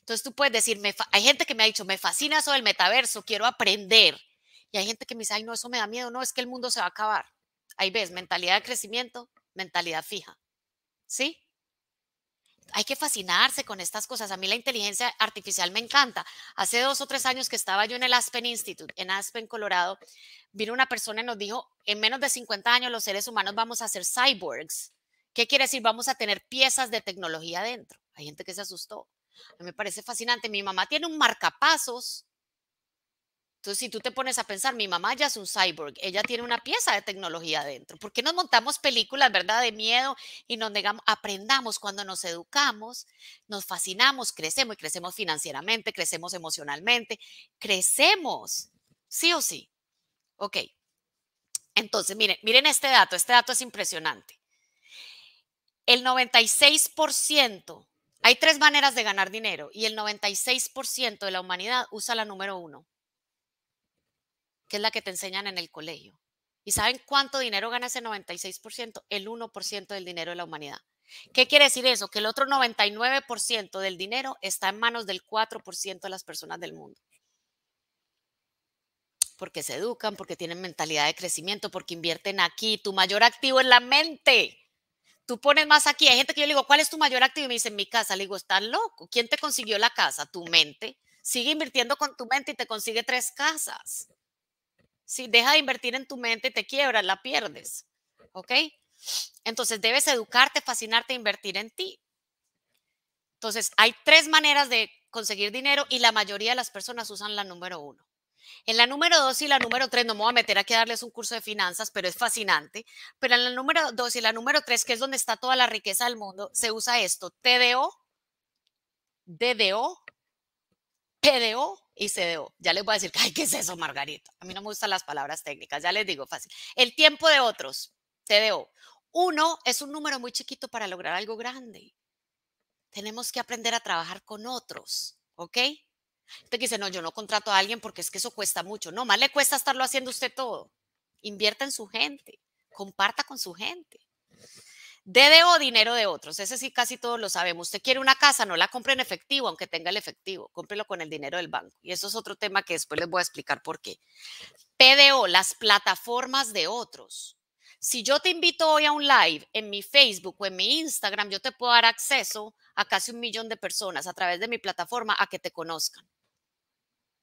Entonces tú puedes decir, hay gente que me ha dicho, me fascina eso del metaverso, quiero aprender. Y hay gente que me dice, ay, no, eso me da miedo, no, es que el mundo se va a acabar. Ahí ves, mentalidad de crecimiento, mentalidad fija. ¿Sí? Hay que fascinarse con estas cosas. A mí la inteligencia artificial me encanta. Hace dos o tres años que estaba yo en el Aspen Institute, en Aspen, Colorado, vino una persona y nos dijo, en menos de 50 años los seres humanos vamos a ser cyborgs. ¿Qué quiere decir? Vamos a tener piezas de tecnología adentro. Hay gente que se asustó. me parece fascinante. Mi mamá tiene un marcapasos. Entonces, si tú te pones a pensar, mi mamá ya es un cyborg, ella tiene una pieza de tecnología adentro. ¿Por qué nos montamos películas, verdad, de miedo y nos negamos? Aprendamos cuando nos educamos, nos fascinamos, crecemos y crecemos financieramente, crecemos emocionalmente, crecemos, sí o sí. Ok. Entonces, miren, miren este dato, este dato es impresionante el 96%, hay tres maneras de ganar dinero y el 96% de la humanidad usa la número uno, que es la que te enseñan en el colegio. ¿Y saben cuánto dinero gana ese 96%? El 1% del dinero de la humanidad. ¿Qué quiere decir eso? Que el otro 99% del dinero está en manos del 4% de las personas del mundo. Porque se educan, porque tienen mentalidad de crecimiento, porque invierten aquí. Tu mayor activo es la mente tú pones más aquí. Hay gente que yo le digo, ¿cuál es tu mayor activo? Y me dicen, mi casa. Le digo, estás loco. ¿Quién te consiguió la casa? Tu <laughs> mente. Sigue invirtiendo con tu mente y te consigue tres casas. Si deja de invertir en tu mente, te quiebras, la pierdes. ¿Ok? Entonces debes educarte, fascinarte, invertir en ti. Entonces hay tres maneras de conseguir dinero y la mayoría de las personas usan la número uno. En la número 2 y la número 3, no me voy a meter aquí a darles un curso de finanzas, pero es fascinante. Pero en la número 2 y la número 3, que es donde está toda la riqueza del mundo, se usa esto, TDO, DDO, PDO y CDO. Ya les voy a decir, ay, <laughs> ¿qué es eso, Margarita? A mí no me gustan las palabras técnicas, ya les digo fácil. El tiempo de otros, TDO. Uno es un número muy chiquito para lograr algo grande. Tenemos que aprender a trabajar con otros, ¿ok? Usted dice, no, yo no contrato a alguien porque es que eso cuesta mucho. No, más le cuesta estarlo haciendo usted todo. Invierta en su gente, comparta con su gente. DDO, dinero de otros, ese sí casi todos lo sabemos. Usted quiere una casa, no la compre en efectivo, aunque tenga el efectivo, cómprelo con el dinero del banco. Y eso es otro tema que después les voy a explicar por qué. PDO, las plataformas de otros. Si yo te invito hoy a un live en mi Facebook o en mi Instagram, yo te puedo dar acceso a casi un millón de personas a través de mi plataforma a que te conozcan.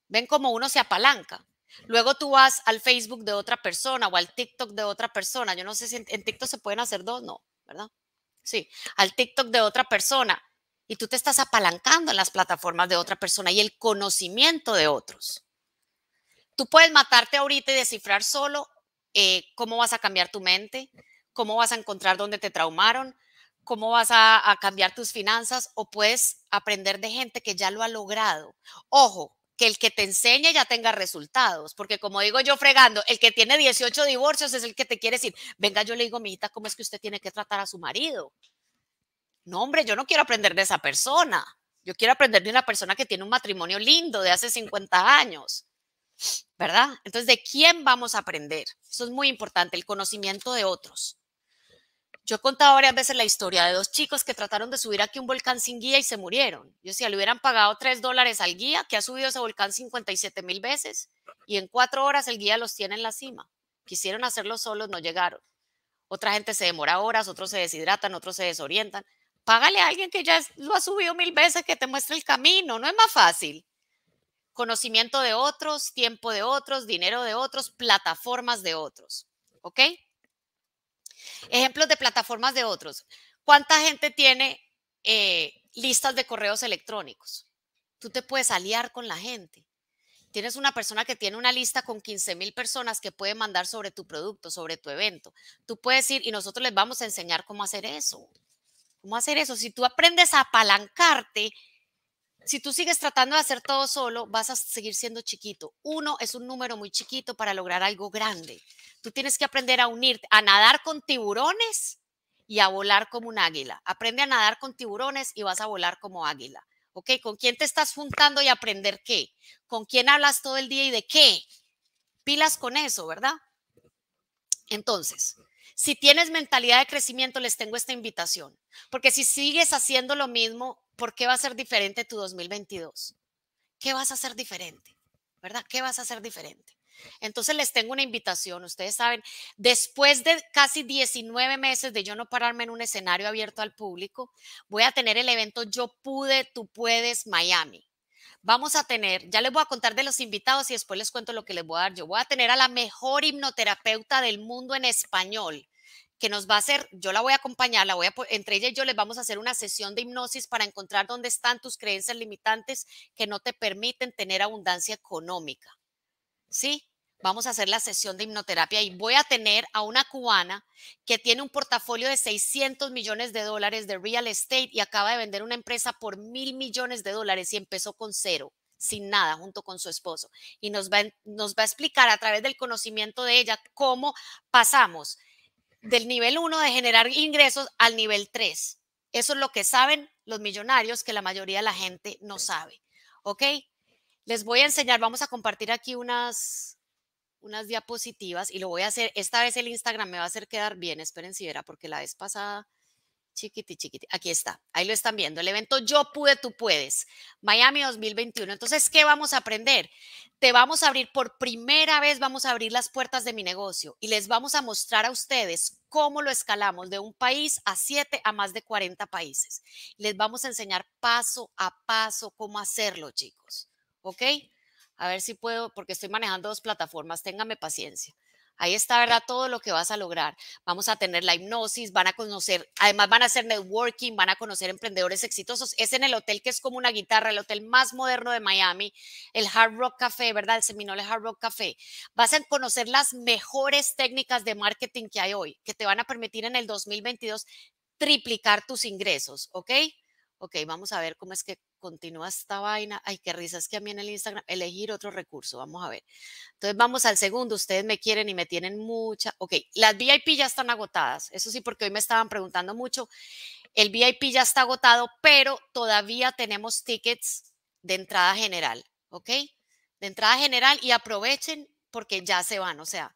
Ven cómo uno se apalanca. Luego tú vas al Facebook de otra persona o al TikTok de otra persona. Yo no sé si en, TikTok se pueden hacer dos, no, ¿verdad? Sí, al TikTok de otra persona. Y tú te estás apalancando en las plataformas de otra persona y el conocimiento de otros. Tú puedes matarte ahorita y descifrar solo eh, cómo vas a cambiar tu mente, cómo vas a encontrar dónde te traumaron, cómo vas a, cambiar tus finanzas o puedes aprender de gente que ya lo ha logrado. Ojo, que el que te enseñe ya tenga resultados, porque como digo yo fregando, el que tiene 18 divorcios es el que te quiere decir, venga, yo le digo, mijita, ¿cómo es que usted tiene que tratar a su marido? No, hombre, yo no quiero aprender de esa persona. Yo quiero aprender de una persona que tiene un matrimonio lindo de hace 50 años, ¿verdad? Entonces, ¿de quién vamos a aprender? Eso es muy importante, el conocimiento de otros. Yo he contado varias veces la historia de dos chicos que trataron de subir aquí un volcán sin guía y se murieron. Yo decía, le hubieran pagado tres dólares al guía que ha subido ese volcán 57 mil veces y en cuatro horas el guía los tiene en la cima. Quisieron hacerlo solos, no llegaron. Otra gente se demora horas, otros se deshidratan, otros se desorientan. Págale a alguien que ya lo ha subido mil veces que te muestre el camino, no es más fácil. Conocimiento de otros, tiempo de otros, dinero de otros, plataformas de otros. ¿Ok? Ejemplos de plataformas de otros. ¿Cuánta gente tiene eh, listas de correos electrónicos? Tú te puedes aliar con la gente. Tienes una persona que tiene una lista con 15 mil personas que puede mandar sobre tu producto, sobre tu evento. Tú puedes ir y nosotros les vamos a enseñar cómo hacer eso. ¿Cómo hacer eso? Si tú aprendes a apalancarte si tú sigues tratando de hacer todo solo, vas a seguir siendo chiquito. Uno es un número muy chiquito para lograr algo grande. Tú tienes que aprender a unirte, a nadar con tiburones y a volar como un águila. Aprende a nadar con tiburones y vas a volar como águila. ¿Ok? ¿Con quién te estás juntando y aprender qué? ¿Con quién hablas todo el día y de qué? Pilas con eso, ¿verdad? Entonces, si tienes mentalidad de crecimiento, les tengo esta invitación. Porque si sigues haciendo lo mismo, ¿por qué va a ser diferente tu 2022? ¿Qué vas a hacer diferente? ¿Verdad? ¿Qué vas a hacer diferente? Entonces les tengo una invitación, ustedes saben, después de casi 19 meses de yo no pararme en un escenario abierto al público, voy a tener el evento Yo pude, tú puedes, Miami. Vamos a tener, ya les voy a contar de los invitados y después les cuento lo que les voy a dar. Yo voy a tener a la mejor hipnoterapeuta del mundo en español, que nos va a hacer, yo la voy a acompañar, la voy entre ella y yo les vamos a hacer una sesión de hipnosis para encontrar dónde están tus creencias limitantes que no te permiten tener abundancia económica. ¿Sí? Vamos a hacer la sesión de hipnoterapia y voy a tener a una cubana que tiene un portafolio de 600 millones de dólares de real estate y acaba de vender una empresa por mil millones de dólares y empezó con cero sin nada junto con su esposo y nos nos va a explicar a través del conocimiento de ella cómo pasamos del nivel 1 de generar ingresos al nivel 3. Eso es lo que saben los millonarios que la mayoría de la gente no sabe. ¿Ok? Les voy a enseñar, vamos a compartir aquí unas, unas diapositivas y lo voy a hacer, esta vez el Instagram me va a hacer quedar bien, esperen si era porque la vez pasada Chiquiti, chiquiti. Aquí está. Ahí lo están viendo. El evento Yo pude, tú puedes. Miami 2021. Entonces, ¿qué vamos a aprender? Te vamos a abrir por primera vez, vamos a abrir las puertas de mi negocio y les vamos a mostrar a ustedes cómo lo escalamos de un país a siete a más de 40 países. Les vamos a enseñar paso a paso cómo hacerlo, chicos. ¿Ok? A ver si puedo, porque estoy manejando dos plataformas. Ténganme paciencia. Ahí está, ¿verdad? Todo lo que vas a lograr. Vamos a tener la hipnosis, van a conocer, además van a hacer networking, van a conocer emprendedores exitosos. Es en el hotel que es como una guitarra, el hotel más moderno de Miami, el Hard Rock Café, ¿verdad? El Seminole Hard Rock Café. Vas a conocer las mejores técnicas de marketing que hay hoy, que te van a permitir en el 2022 triplicar tus ingresos, ¿ok? ok, vamos a ver cómo es que continúa esta vaina. Ay, qué risas que a mí en el Instagram, elegir otro recurso, vamos a ver. Entonces vamos al segundo, ustedes me quieren y me tienen mucha. Ok, las VIP ya están agotadas, eso sí, porque hoy me estaban preguntando mucho. El VIP ya está agotado, pero todavía tenemos tickets de entrada general, ¿ok? De entrada general y aprovechen porque ya se van, o sea,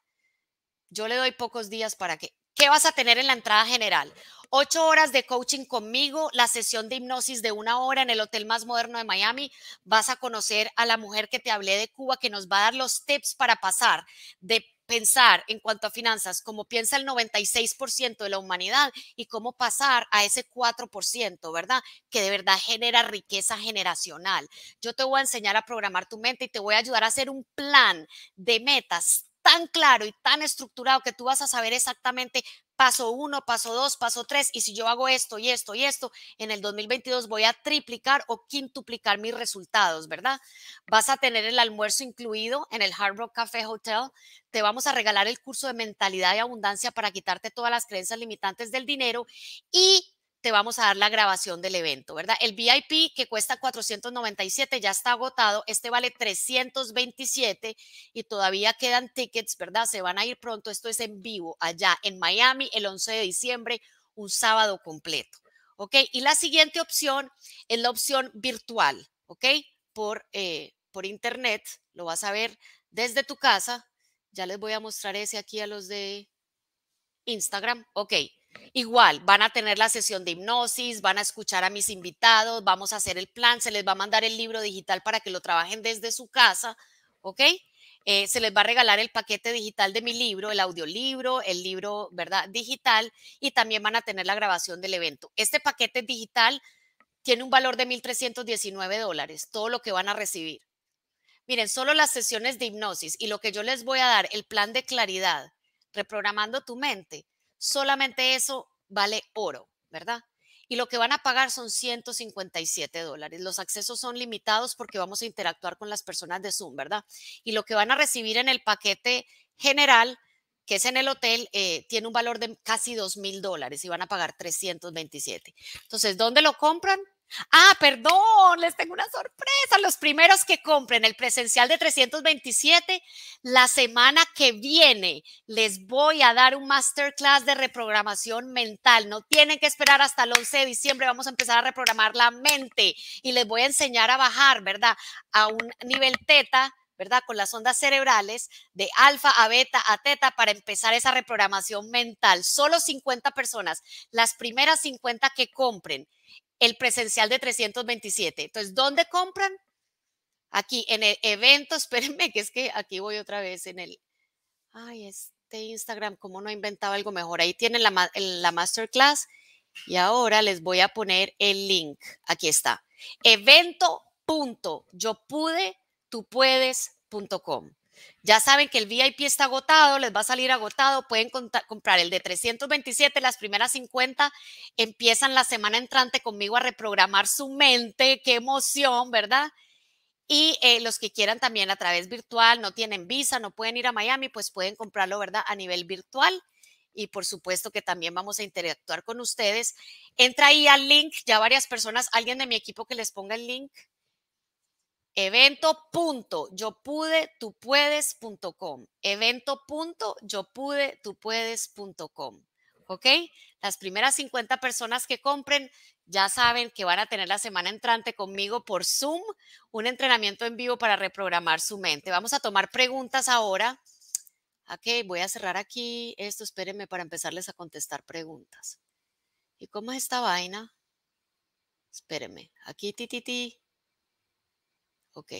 yo le doy pocos días para que ¿Qué vas a tener en la entrada general? Ocho horas de coaching conmigo, la sesión de hipnosis de una hora en el hotel más moderno de Miami. Vas a conocer a la mujer que te hablé de Cuba, que nos va a dar los tips para pasar de pensar en cuanto a finanzas como piensa el 96% de la humanidad y cómo pasar a ese 4%, ¿verdad? Que de verdad genera riqueza generacional. Yo te voy a enseñar a programar tu mente y te voy a ayudar a hacer un plan de metas tan claro y tan estructurado que tú vas a saber exactamente paso uno, paso dos, paso tres, y si yo hago esto y esto y esto, en el 2022 voy a triplicar o quintuplicar mis resultados, ¿verdad? Vas a tener el almuerzo incluido en el Hard Rock Café Hotel, te vamos a regalar el curso de mentalidad y abundancia para quitarte todas las creencias limitantes del dinero y te vamos a dar la grabación del evento, ¿verdad? El VIP que cuesta 497 ya está agotado, este vale 327 y todavía quedan tickets, ¿verdad? Se van a ir pronto, esto es en vivo allá en Miami el 11 de diciembre, un sábado completo, ¿ok? Y la siguiente opción es la opción virtual, ¿ok? Por, eh, por internet, lo vas a ver desde tu casa, ya les voy a mostrar ese aquí a los de Instagram, ok. Igual, van a tener la sesión de hipnosis, van a escuchar a mis invitados, vamos a hacer el plan, se les va a mandar el libro digital para que lo trabajen desde su casa, ¿ok? Eh, se les va a regalar el paquete digital de mi libro, el audiolibro, el libro, ¿verdad? Digital, y también van a tener la grabación del evento. Este paquete digital tiene un valor de 1.319 dólares, todo lo que van a recibir. Miren, solo las sesiones de hipnosis y lo que yo les voy a dar, el plan de claridad, reprogramando tu mente, solamente eso vale oro, ¿verdad? Y lo que van a pagar son 157 dólares. Los accesos son limitados porque vamos a interactuar con las personas de Zoom, ¿verdad? Y lo que van a recibir en el paquete general, que es en el hotel, eh, tiene un valor de casi 2 mil dólares y van a pagar 327. Entonces, ¿dónde lo compran? Ah, perdón, les tengo una sorpresa. Los primeros que compren el presencial de 327, la semana que viene les voy a dar un masterclass de reprogramación mental. No tienen que esperar hasta el 11 de diciembre. Vamos a empezar a reprogramar la mente y les voy a enseñar a bajar, ¿verdad? A un nivel teta. ¿Verdad? Con las ondas cerebrales de alfa a beta a teta para empezar esa reprogramación mental. Solo 50 personas, las primeras 50 que compren el presencial de 327. Entonces, ¿dónde compran? Aquí en el evento, <laughs> espérenme, que es que aquí voy otra vez en el... Ay, este Instagram, ¿cómo no he inventado algo mejor? Ahí tienen la, masterclass y ahora les voy a poner el link. Aquí está. Evento ya saben que el VIP está agotado, les va a salir agotado, pueden comprar el de 327, las primeras 50 empiezan la semana entrante conmigo a reprogramar su mente, qué emoción, ¿verdad? Y eh, los que quieran también a través virtual, no tienen visa, no pueden ir a Miami, pues pueden comprarlo, ¿verdad? A nivel virtual. Y por supuesto que también vamos a interactuar con ustedes. Entra ahí al link, ya varias personas, alguien de mi equipo que les ponga el link evento.yopudetupuedes.com. Evento.yopudetupuedes.com. ¿Ok? Las primeras 50 personas que compren ya saben que van a tener la semana entrante conmigo por Zoom un entrenamiento en vivo para reprogramar su mente. Vamos a tomar preguntas ahora. Ok, voy a cerrar aquí esto, espérenme para empezarles a contestar preguntas. ¿Y cómo es esta vaina? Espérenme, aquí ti, Ok,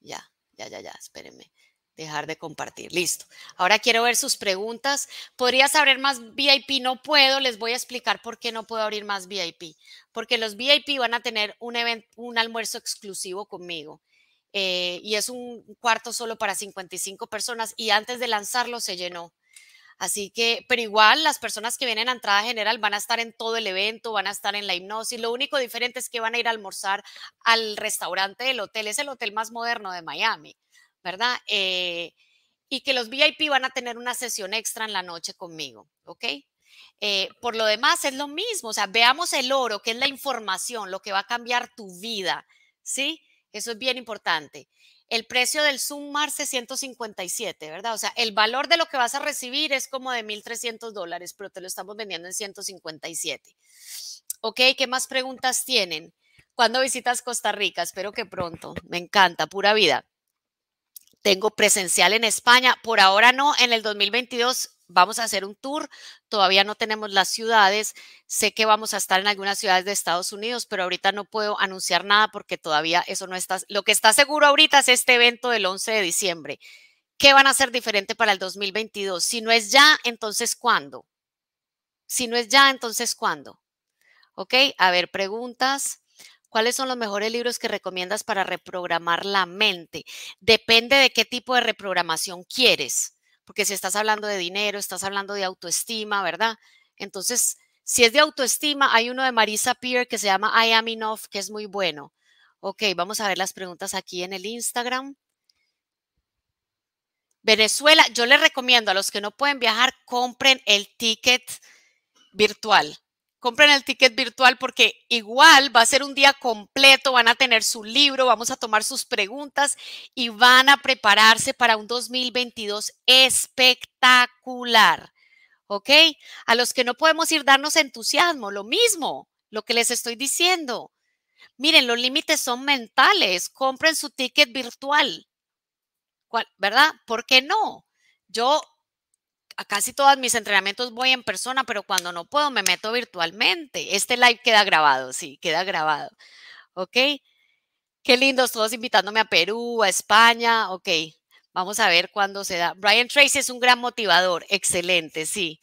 ya, ya, ya, ya, espérenme. Dejar de compartir. Listo. Ahora quiero ver sus preguntas. ¿Podrías abrir más VIP? No puedo. Les voy a explicar por qué no puedo abrir más VIP. Porque los VIP van a tener un, un almuerzo exclusivo conmigo. Eh, y es un cuarto solo para 55 personas. Y antes de lanzarlo se llenó. Así que, pero igual las personas que vienen a entrada general van a estar en todo el evento, van a estar en la hipnosis. Lo único diferente es que van a ir a almorzar al restaurante del hotel. Es el hotel más moderno de Miami, ¿verdad? Eh, y que los VIP van a tener una sesión extra en la noche conmigo, ¿ok? Eh, por lo demás es lo mismo, o sea, veamos el oro, que es la información, lo que va a cambiar tu vida, ¿sí? Eso es bien importante el precio del Zoom es 157, ¿verdad? O sea, el valor de lo que vas a recibir es como de 1.300 dólares, pero te lo estamos vendiendo en 157. Ok, ¿qué más preguntas tienen? ¿Cuándo visitas Costa Rica? Espero que pronto. Me encanta, pura vida. Tengo presencial en España. Por ahora no, en el 2022 vamos a hacer un tour, todavía no tenemos las ciudades, sé que vamos a estar en algunas ciudades de Estados Unidos, pero ahorita no puedo anunciar nada porque todavía eso no está, lo que está seguro ahorita es este evento del 11 de diciembre. ¿Qué van a hacer diferente para el 2022? Si no es ya, entonces ¿cuándo? Si no es ya, entonces ¿cuándo? Ok, a ver, preguntas. ¿Cuáles son los mejores libros que recomiendas para reprogramar la mente? Depende de qué tipo de reprogramación quieres porque si estás hablando de dinero, estás hablando de autoestima, ¿verdad? Entonces, si es de autoestima, hay uno de Marisa Peer que se llama I am enough, que es muy bueno. Ok, vamos a ver las preguntas aquí en el Instagram. Venezuela, yo les recomiendo a los que no pueden viajar, compren el ticket virtual compren el ticket virtual porque igual va a ser un día completo, van a tener su libro, vamos a tomar sus preguntas y van a prepararse para un 2022 espectacular. ¿Ok? A los que no podemos ir darnos entusiasmo, lo mismo, lo que les estoy diciendo. Miren, los límites son mentales, compren su ticket virtual. ¿Verdad? ¿Por qué no? Yo a casi todos mis entrenamientos voy en persona, pero cuando no puedo me meto virtualmente. Este live queda grabado, sí, queda grabado. ¿Ok? Qué lindos todos invitándome a Perú, a España. Ok, vamos a ver cuándo se da. Brian Tracy es un gran motivador, excelente, sí.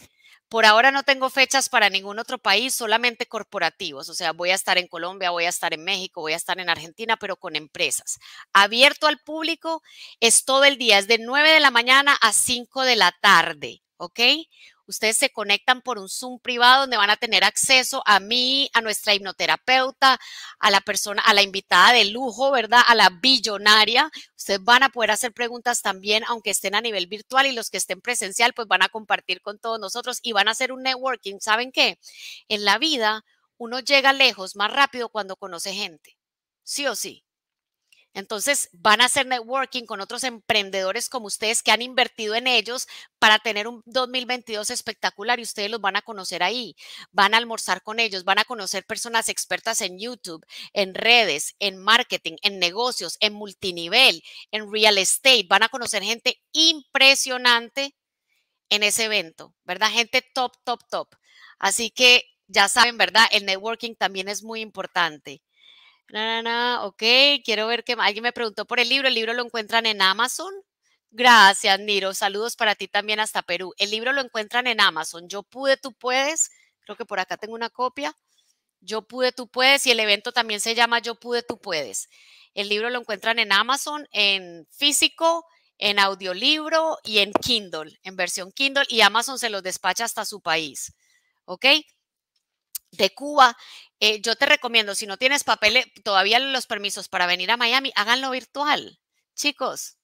Por ahora no tengo fechas para ningún otro país, solamente corporativos. O sea, voy a estar en Colombia, voy a estar en México, voy a estar en Argentina, pero con empresas. Abierto al público es todo el día, es de 9 de la mañana a 5 de la tarde. ¿ok? Ustedes se conectan por un Zoom privado donde van a tener acceso a mí, a nuestra hipnoterapeuta, a la persona, a la invitada de lujo, ¿verdad? A la billonaria. Ustedes van a poder hacer preguntas también, aunque estén a nivel virtual y los que estén presencial, pues van a compartir con todos nosotros y van a hacer un networking. ¿Saben qué? En la vida uno llega lejos más rápido cuando conoce gente, sí o sí. Entonces, van a hacer networking con otros emprendedores como ustedes que han invertido en ellos para tener un 2022 espectacular y ustedes los van a conocer ahí, van a almorzar con ellos, van a conocer personas expertas en YouTube, en redes, en marketing, en negocios, en multinivel, en real estate, van a conocer gente impresionante en ese evento, ¿verdad? Gente top, top, top. Así que ya saben, ¿verdad? El networking también es muy importante ok, quiero ver que alguien me preguntó por el libro. El libro lo encuentran en Amazon. Gracias, Niro. Saludos para ti también hasta Perú. El libro lo encuentran en Amazon. Yo pude, tú puedes. Creo que por acá tengo una copia. Yo pude, tú puedes. Y el evento también se llama Yo pude, tú puedes. El libro lo encuentran en Amazon, en físico, en audiolibro y en Kindle, en versión Kindle. Y Amazon se los despacha hasta su país. ¿Ok? de Cuba. Eh, yo te recomiendo, si no tienes papel, eh, todavía los permisos para venir a Miami, háganlo virtual. Chicos,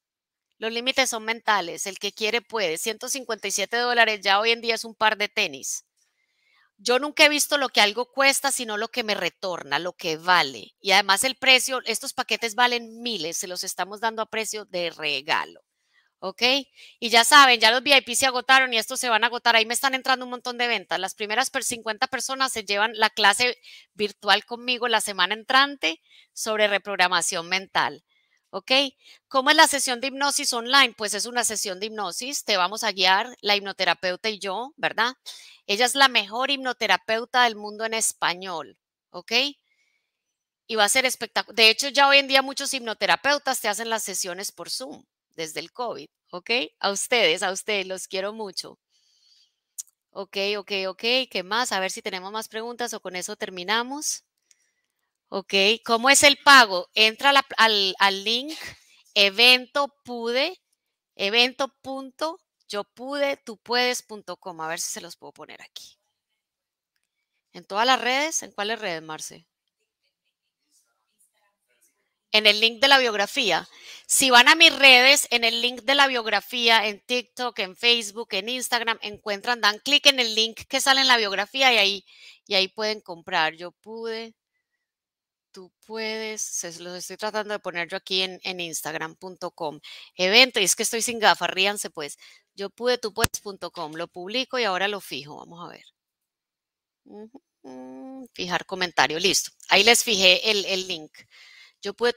los límites son mentales. El que quiere puede. 157 dólares ya hoy en día es un par de tenis. Yo nunca he visto lo que algo cuesta, sino lo que me retorna, lo que vale. Y además el precio, estos paquetes valen miles, se los estamos dando a precio de regalo. ¿ok? Y ya saben, ya los VIP se agotaron y estos se van a agotar. Ahí me están entrando un montón de ventas. Las primeras 50 personas se llevan la clase virtual conmigo la semana entrante sobre reprogramación mental. ¿Ok? ¿Cómo es la sesión de hipnosis online? Pues es una sesión de hipnosis, te vamos a guiar la hipnoterapeuta y yo, ¿verdad? Ella es la mejor hipnoterapeuta del mundo en español, ¿ok? Y va a ser espectacular. De hecho, ya hoy en día muchos hipnoterapeutas te hacen las sesiones por Zoom desde el COVID, ¿ok? A ustedes, a ustedes, los quiero mucho. Ok, ok, ok, ¿qué más? A ver si tenemos más preguntas o con eso terminamos. Ok, ¿cómo es el pago? Entra al, link evento pude, evento punto, yo pude, tú puedes punto A ver si se los puedo poner aquí. ¿En todas las redes? ¿En cuáles redes, Marce? en el link de la biografía. Si van a mis redes, en el link de la biografía, en TikTok, en Facebook, en Instagram, encuentran, dan clic en el link que sale en la biografía y ahí, y ahí pueden comprar. Yo pude, tú puedes, se los estoy tratando de poner yo aquí en, instagram.com. Evento, y es que estoy sin gafas, ríanse pues. Yo pude, tú puedes.com, lo publico y ahora lo fijo, vamos a ver. Mm, fijar comentario, listo. Ahí les fijé el, el link yo pude,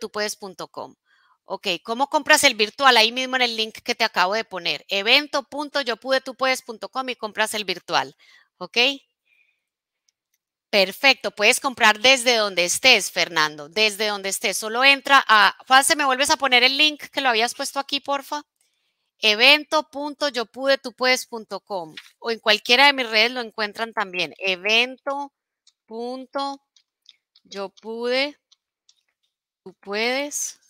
Ok, ¿cómo compras el virtual? Ahí mismo en el link que te acabo de poner, evento.yopudetupuedes.com y compras el virtual. Ok. Perfecto, puedes comprar desde donde estés, Fernando, desde donde estés. Solo entra a, Fase, me vuelves a poner el link que lo habías puesto aquí, porfa. Evento.yopudetupuedes.com o en cualquiera de mis redes lo encuentran también. pude tú puedes,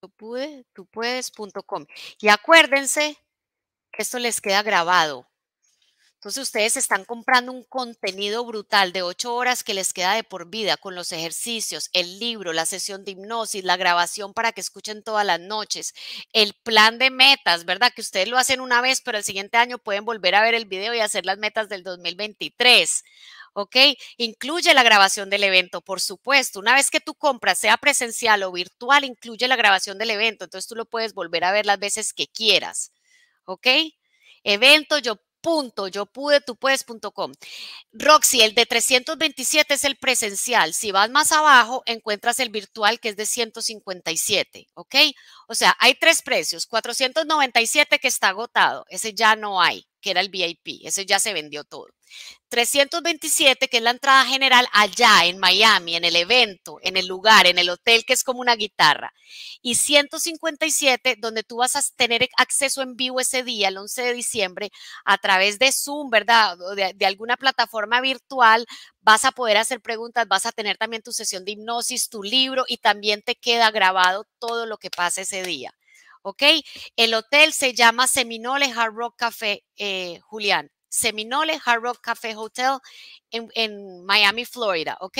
tú pude, tú puedes.com. Y acuérdense que esto les queda grabado. Entonces ustedes están comprando un contenido brutal de ocho horas que les queda de por vida con los ejercicios, el libro, la sesión de hipnosis, la grabación para que escuchen todas las noches, el plan de metas, ¿verdad? Que ustedes lo hacen una vez, pero el siguiente año pueden volver a ver el video y hacer las metas del 2023. ¿ok? Incluye la grabación del evento, por supuesto. Una vez que tú compras, sea presencial o virtual, incluye la grabación del evento. Entonces tú lo puedes volver a ver las veces que quieras, ¿ok? Evento, yo punto, yo pude, tú com. Roxy, el de 327 es el presencial. Si vas más abajo, encuentras el virtual que es de 157, ¿ok? O sea, hay tres precios, 497 que está agotado, ese ya no hay, que era el VIP. eso ya se vendió todo. 327, que es la entrada general allá en Miami, en el evento, en el lugar, en el hotel, que es como una guitarra. Y 157, donde tú vas a tener e, acceso en vivo ese día, el 11 de diciembre, a través de Zoom, ¿verdad? de alguna plataforma virtual, vas a poder hacer preguntas, vas a tener también tu sesión de hipnosis, tu libro y también te queda grabado todo lo que pasa ese día. ¿ok? El hotel se llama Seminole Hard Rock Café, eh, Julián. Seminole Hard Rock Café Hotel en, Miami, Florida, ¿ok?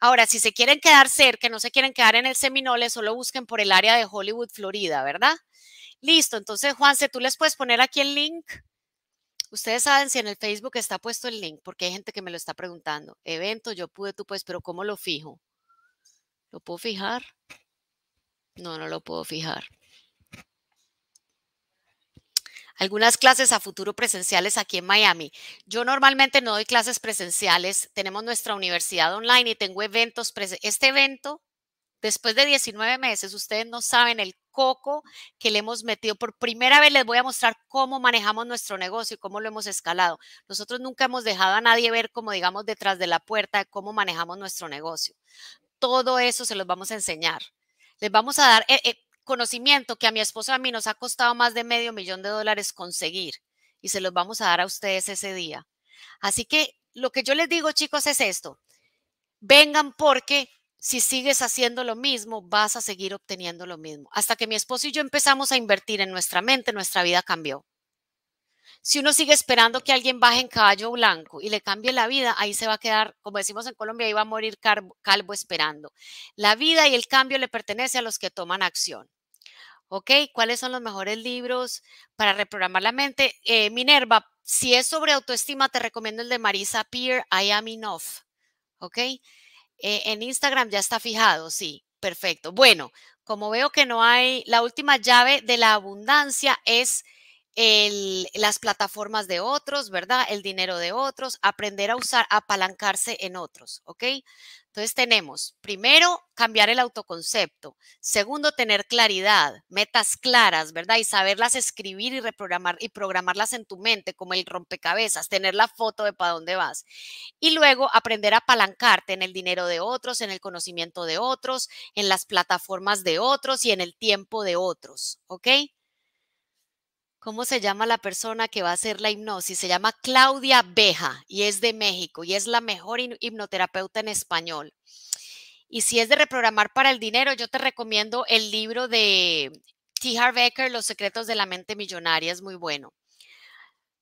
Ahora, si se quieren quedar cerca, no se quieren quedar en el Seminole, solo busquen por el área de Hollywood, Florida, ¿verdad? Listo, entonces, Juanse, tú les puedes poner aquí el link. Ustedes saben si en el Facebook está puesto el link, porque hay gente que me lo está preguntando. Evento, yo pude, tú puedes, pero ¿cómo lo fijo? ¿Lo puedo fijar? No, no lo puedo fijar algunas clases a futuro presenciales aquí en Miami. Yo normalmente no doy clases presenciales, tenemos nuestra universidad online y tengo eventos. Este evento, después de 19 meses, ustedes no saben el coco que le hemos metido. Por primera vez les voy a mostrar cómo manejamos nuestro negocio y cómo lo hemos escalado. Nosotros nunca hemos dejado a nadie ver, como digamos, detrás de la puerta, de cómo manejamos nuestro negocio. Todo eso se los vamos a enseñar les vamos a dar, eh, eh, conocimiento que a mi esposo y a mí nos ha costado más de medio millón de dólares conseguir y se los vamos a dar a ustedes ese día. Así que lo que yo les digo, chicos, es esto. Vengan porque si sigues haciendo lo mismo, vas a seguir obteniendo lo mismo. Hasta que mi esposo y yo empezamos a invertir en nuestra mente, nuestra vida cambió. Si uno sigue esperando que alguien baje en caballo blanco y le cambie la vida, ahí se va a quedar, como decimos en Colombia, ahí va a morir calvo, esperando. La vida y el cambio le pertenece a los que toman acción. ¿Ok? ¿Cuáles son los mejores libros para reprogramar la mente? Eh, Minerva, si es sobre autoestima, te recomiendo el de Marisa Peer, I Am Enough. ¿Ok? Eh, en Instagram ya está fijado, sí. Perfecto. Bueno, como veo que no hay, la última llave de la abundancia es las plataformas de otros, ¿verdad? El dinero de otros, aprender a usar, apalancarse en otros, ¿ok? Entonces tenemos, primero, cambiar el autoconcepto. Segundo, tener claridad, metas claras, ¿verdad? Y saberlas escribir y reprogramar y programarlas en tu mente como el rompecabezas, tener la foto de para dónde vas. Y luego, aprender a apalancarte en el dinero de otros, en el conocimiento de otros, en las plataformas de otros y en el tiempo de otros, ¿ok? ¿Cómo se llama la persona que va a hacer la hipnosis? Se llama Claudia Beja y es de México y es la mejor hipnoterapeuta en español. Y si es de reprogramar para el dinero, yo te recomiendo el libro de T. Harv Los secretos de la mente millonaria, es muy bueno.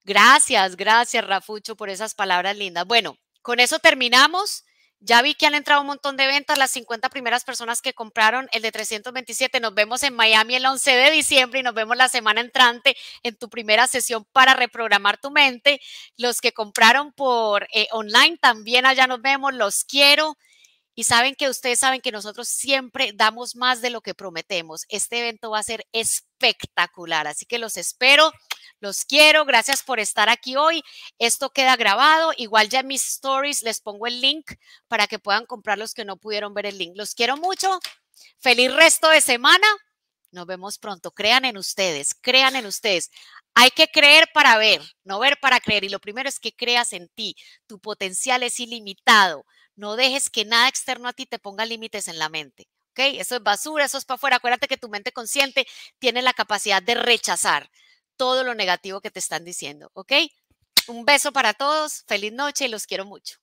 Gracias, gracias Rafucho por esas palabras lindas. Bueno, con eso terminamos. Ya vi que han entrado un montón de ventas, las 50 primeras personas que compraron el de 327. Nos vemos en Miami el 11 de diciembre y nos vemos la semana entrante en tu primera sesión para reprogramar tu mente. Los que compraron por eh, online también allá nos vemos, los quiero. Y saben que ustedes saben que nosotros siempre damos más de lo que prometemos. Este evento va a ser espectacular, así que los espero. Los quiero, gracias por estar aquí hoy. Esto queda grabado. Igual ya en mis stories les pongo el link para que puedan comprar los que no pudieron ver el link. Los quiero mucho. Feliz resto de semana. Nos vemos pronto. Crean en ustedes, crean en ustedes. Hay que creer para ver, no ver para creer. Y lo primero es que creas en ti. Tu potencial es ilimitado. No dejes que nada externo a ti te ponga límites en la mente. ¿Ok? Eso es basura, eso es para afuera. Acuérdate que tu mente consciente tiene la capacidad de rechazar todo lo negativo que te están diciendo, ¿ok? Un beso para todos, feliz noche y los quiero mucho.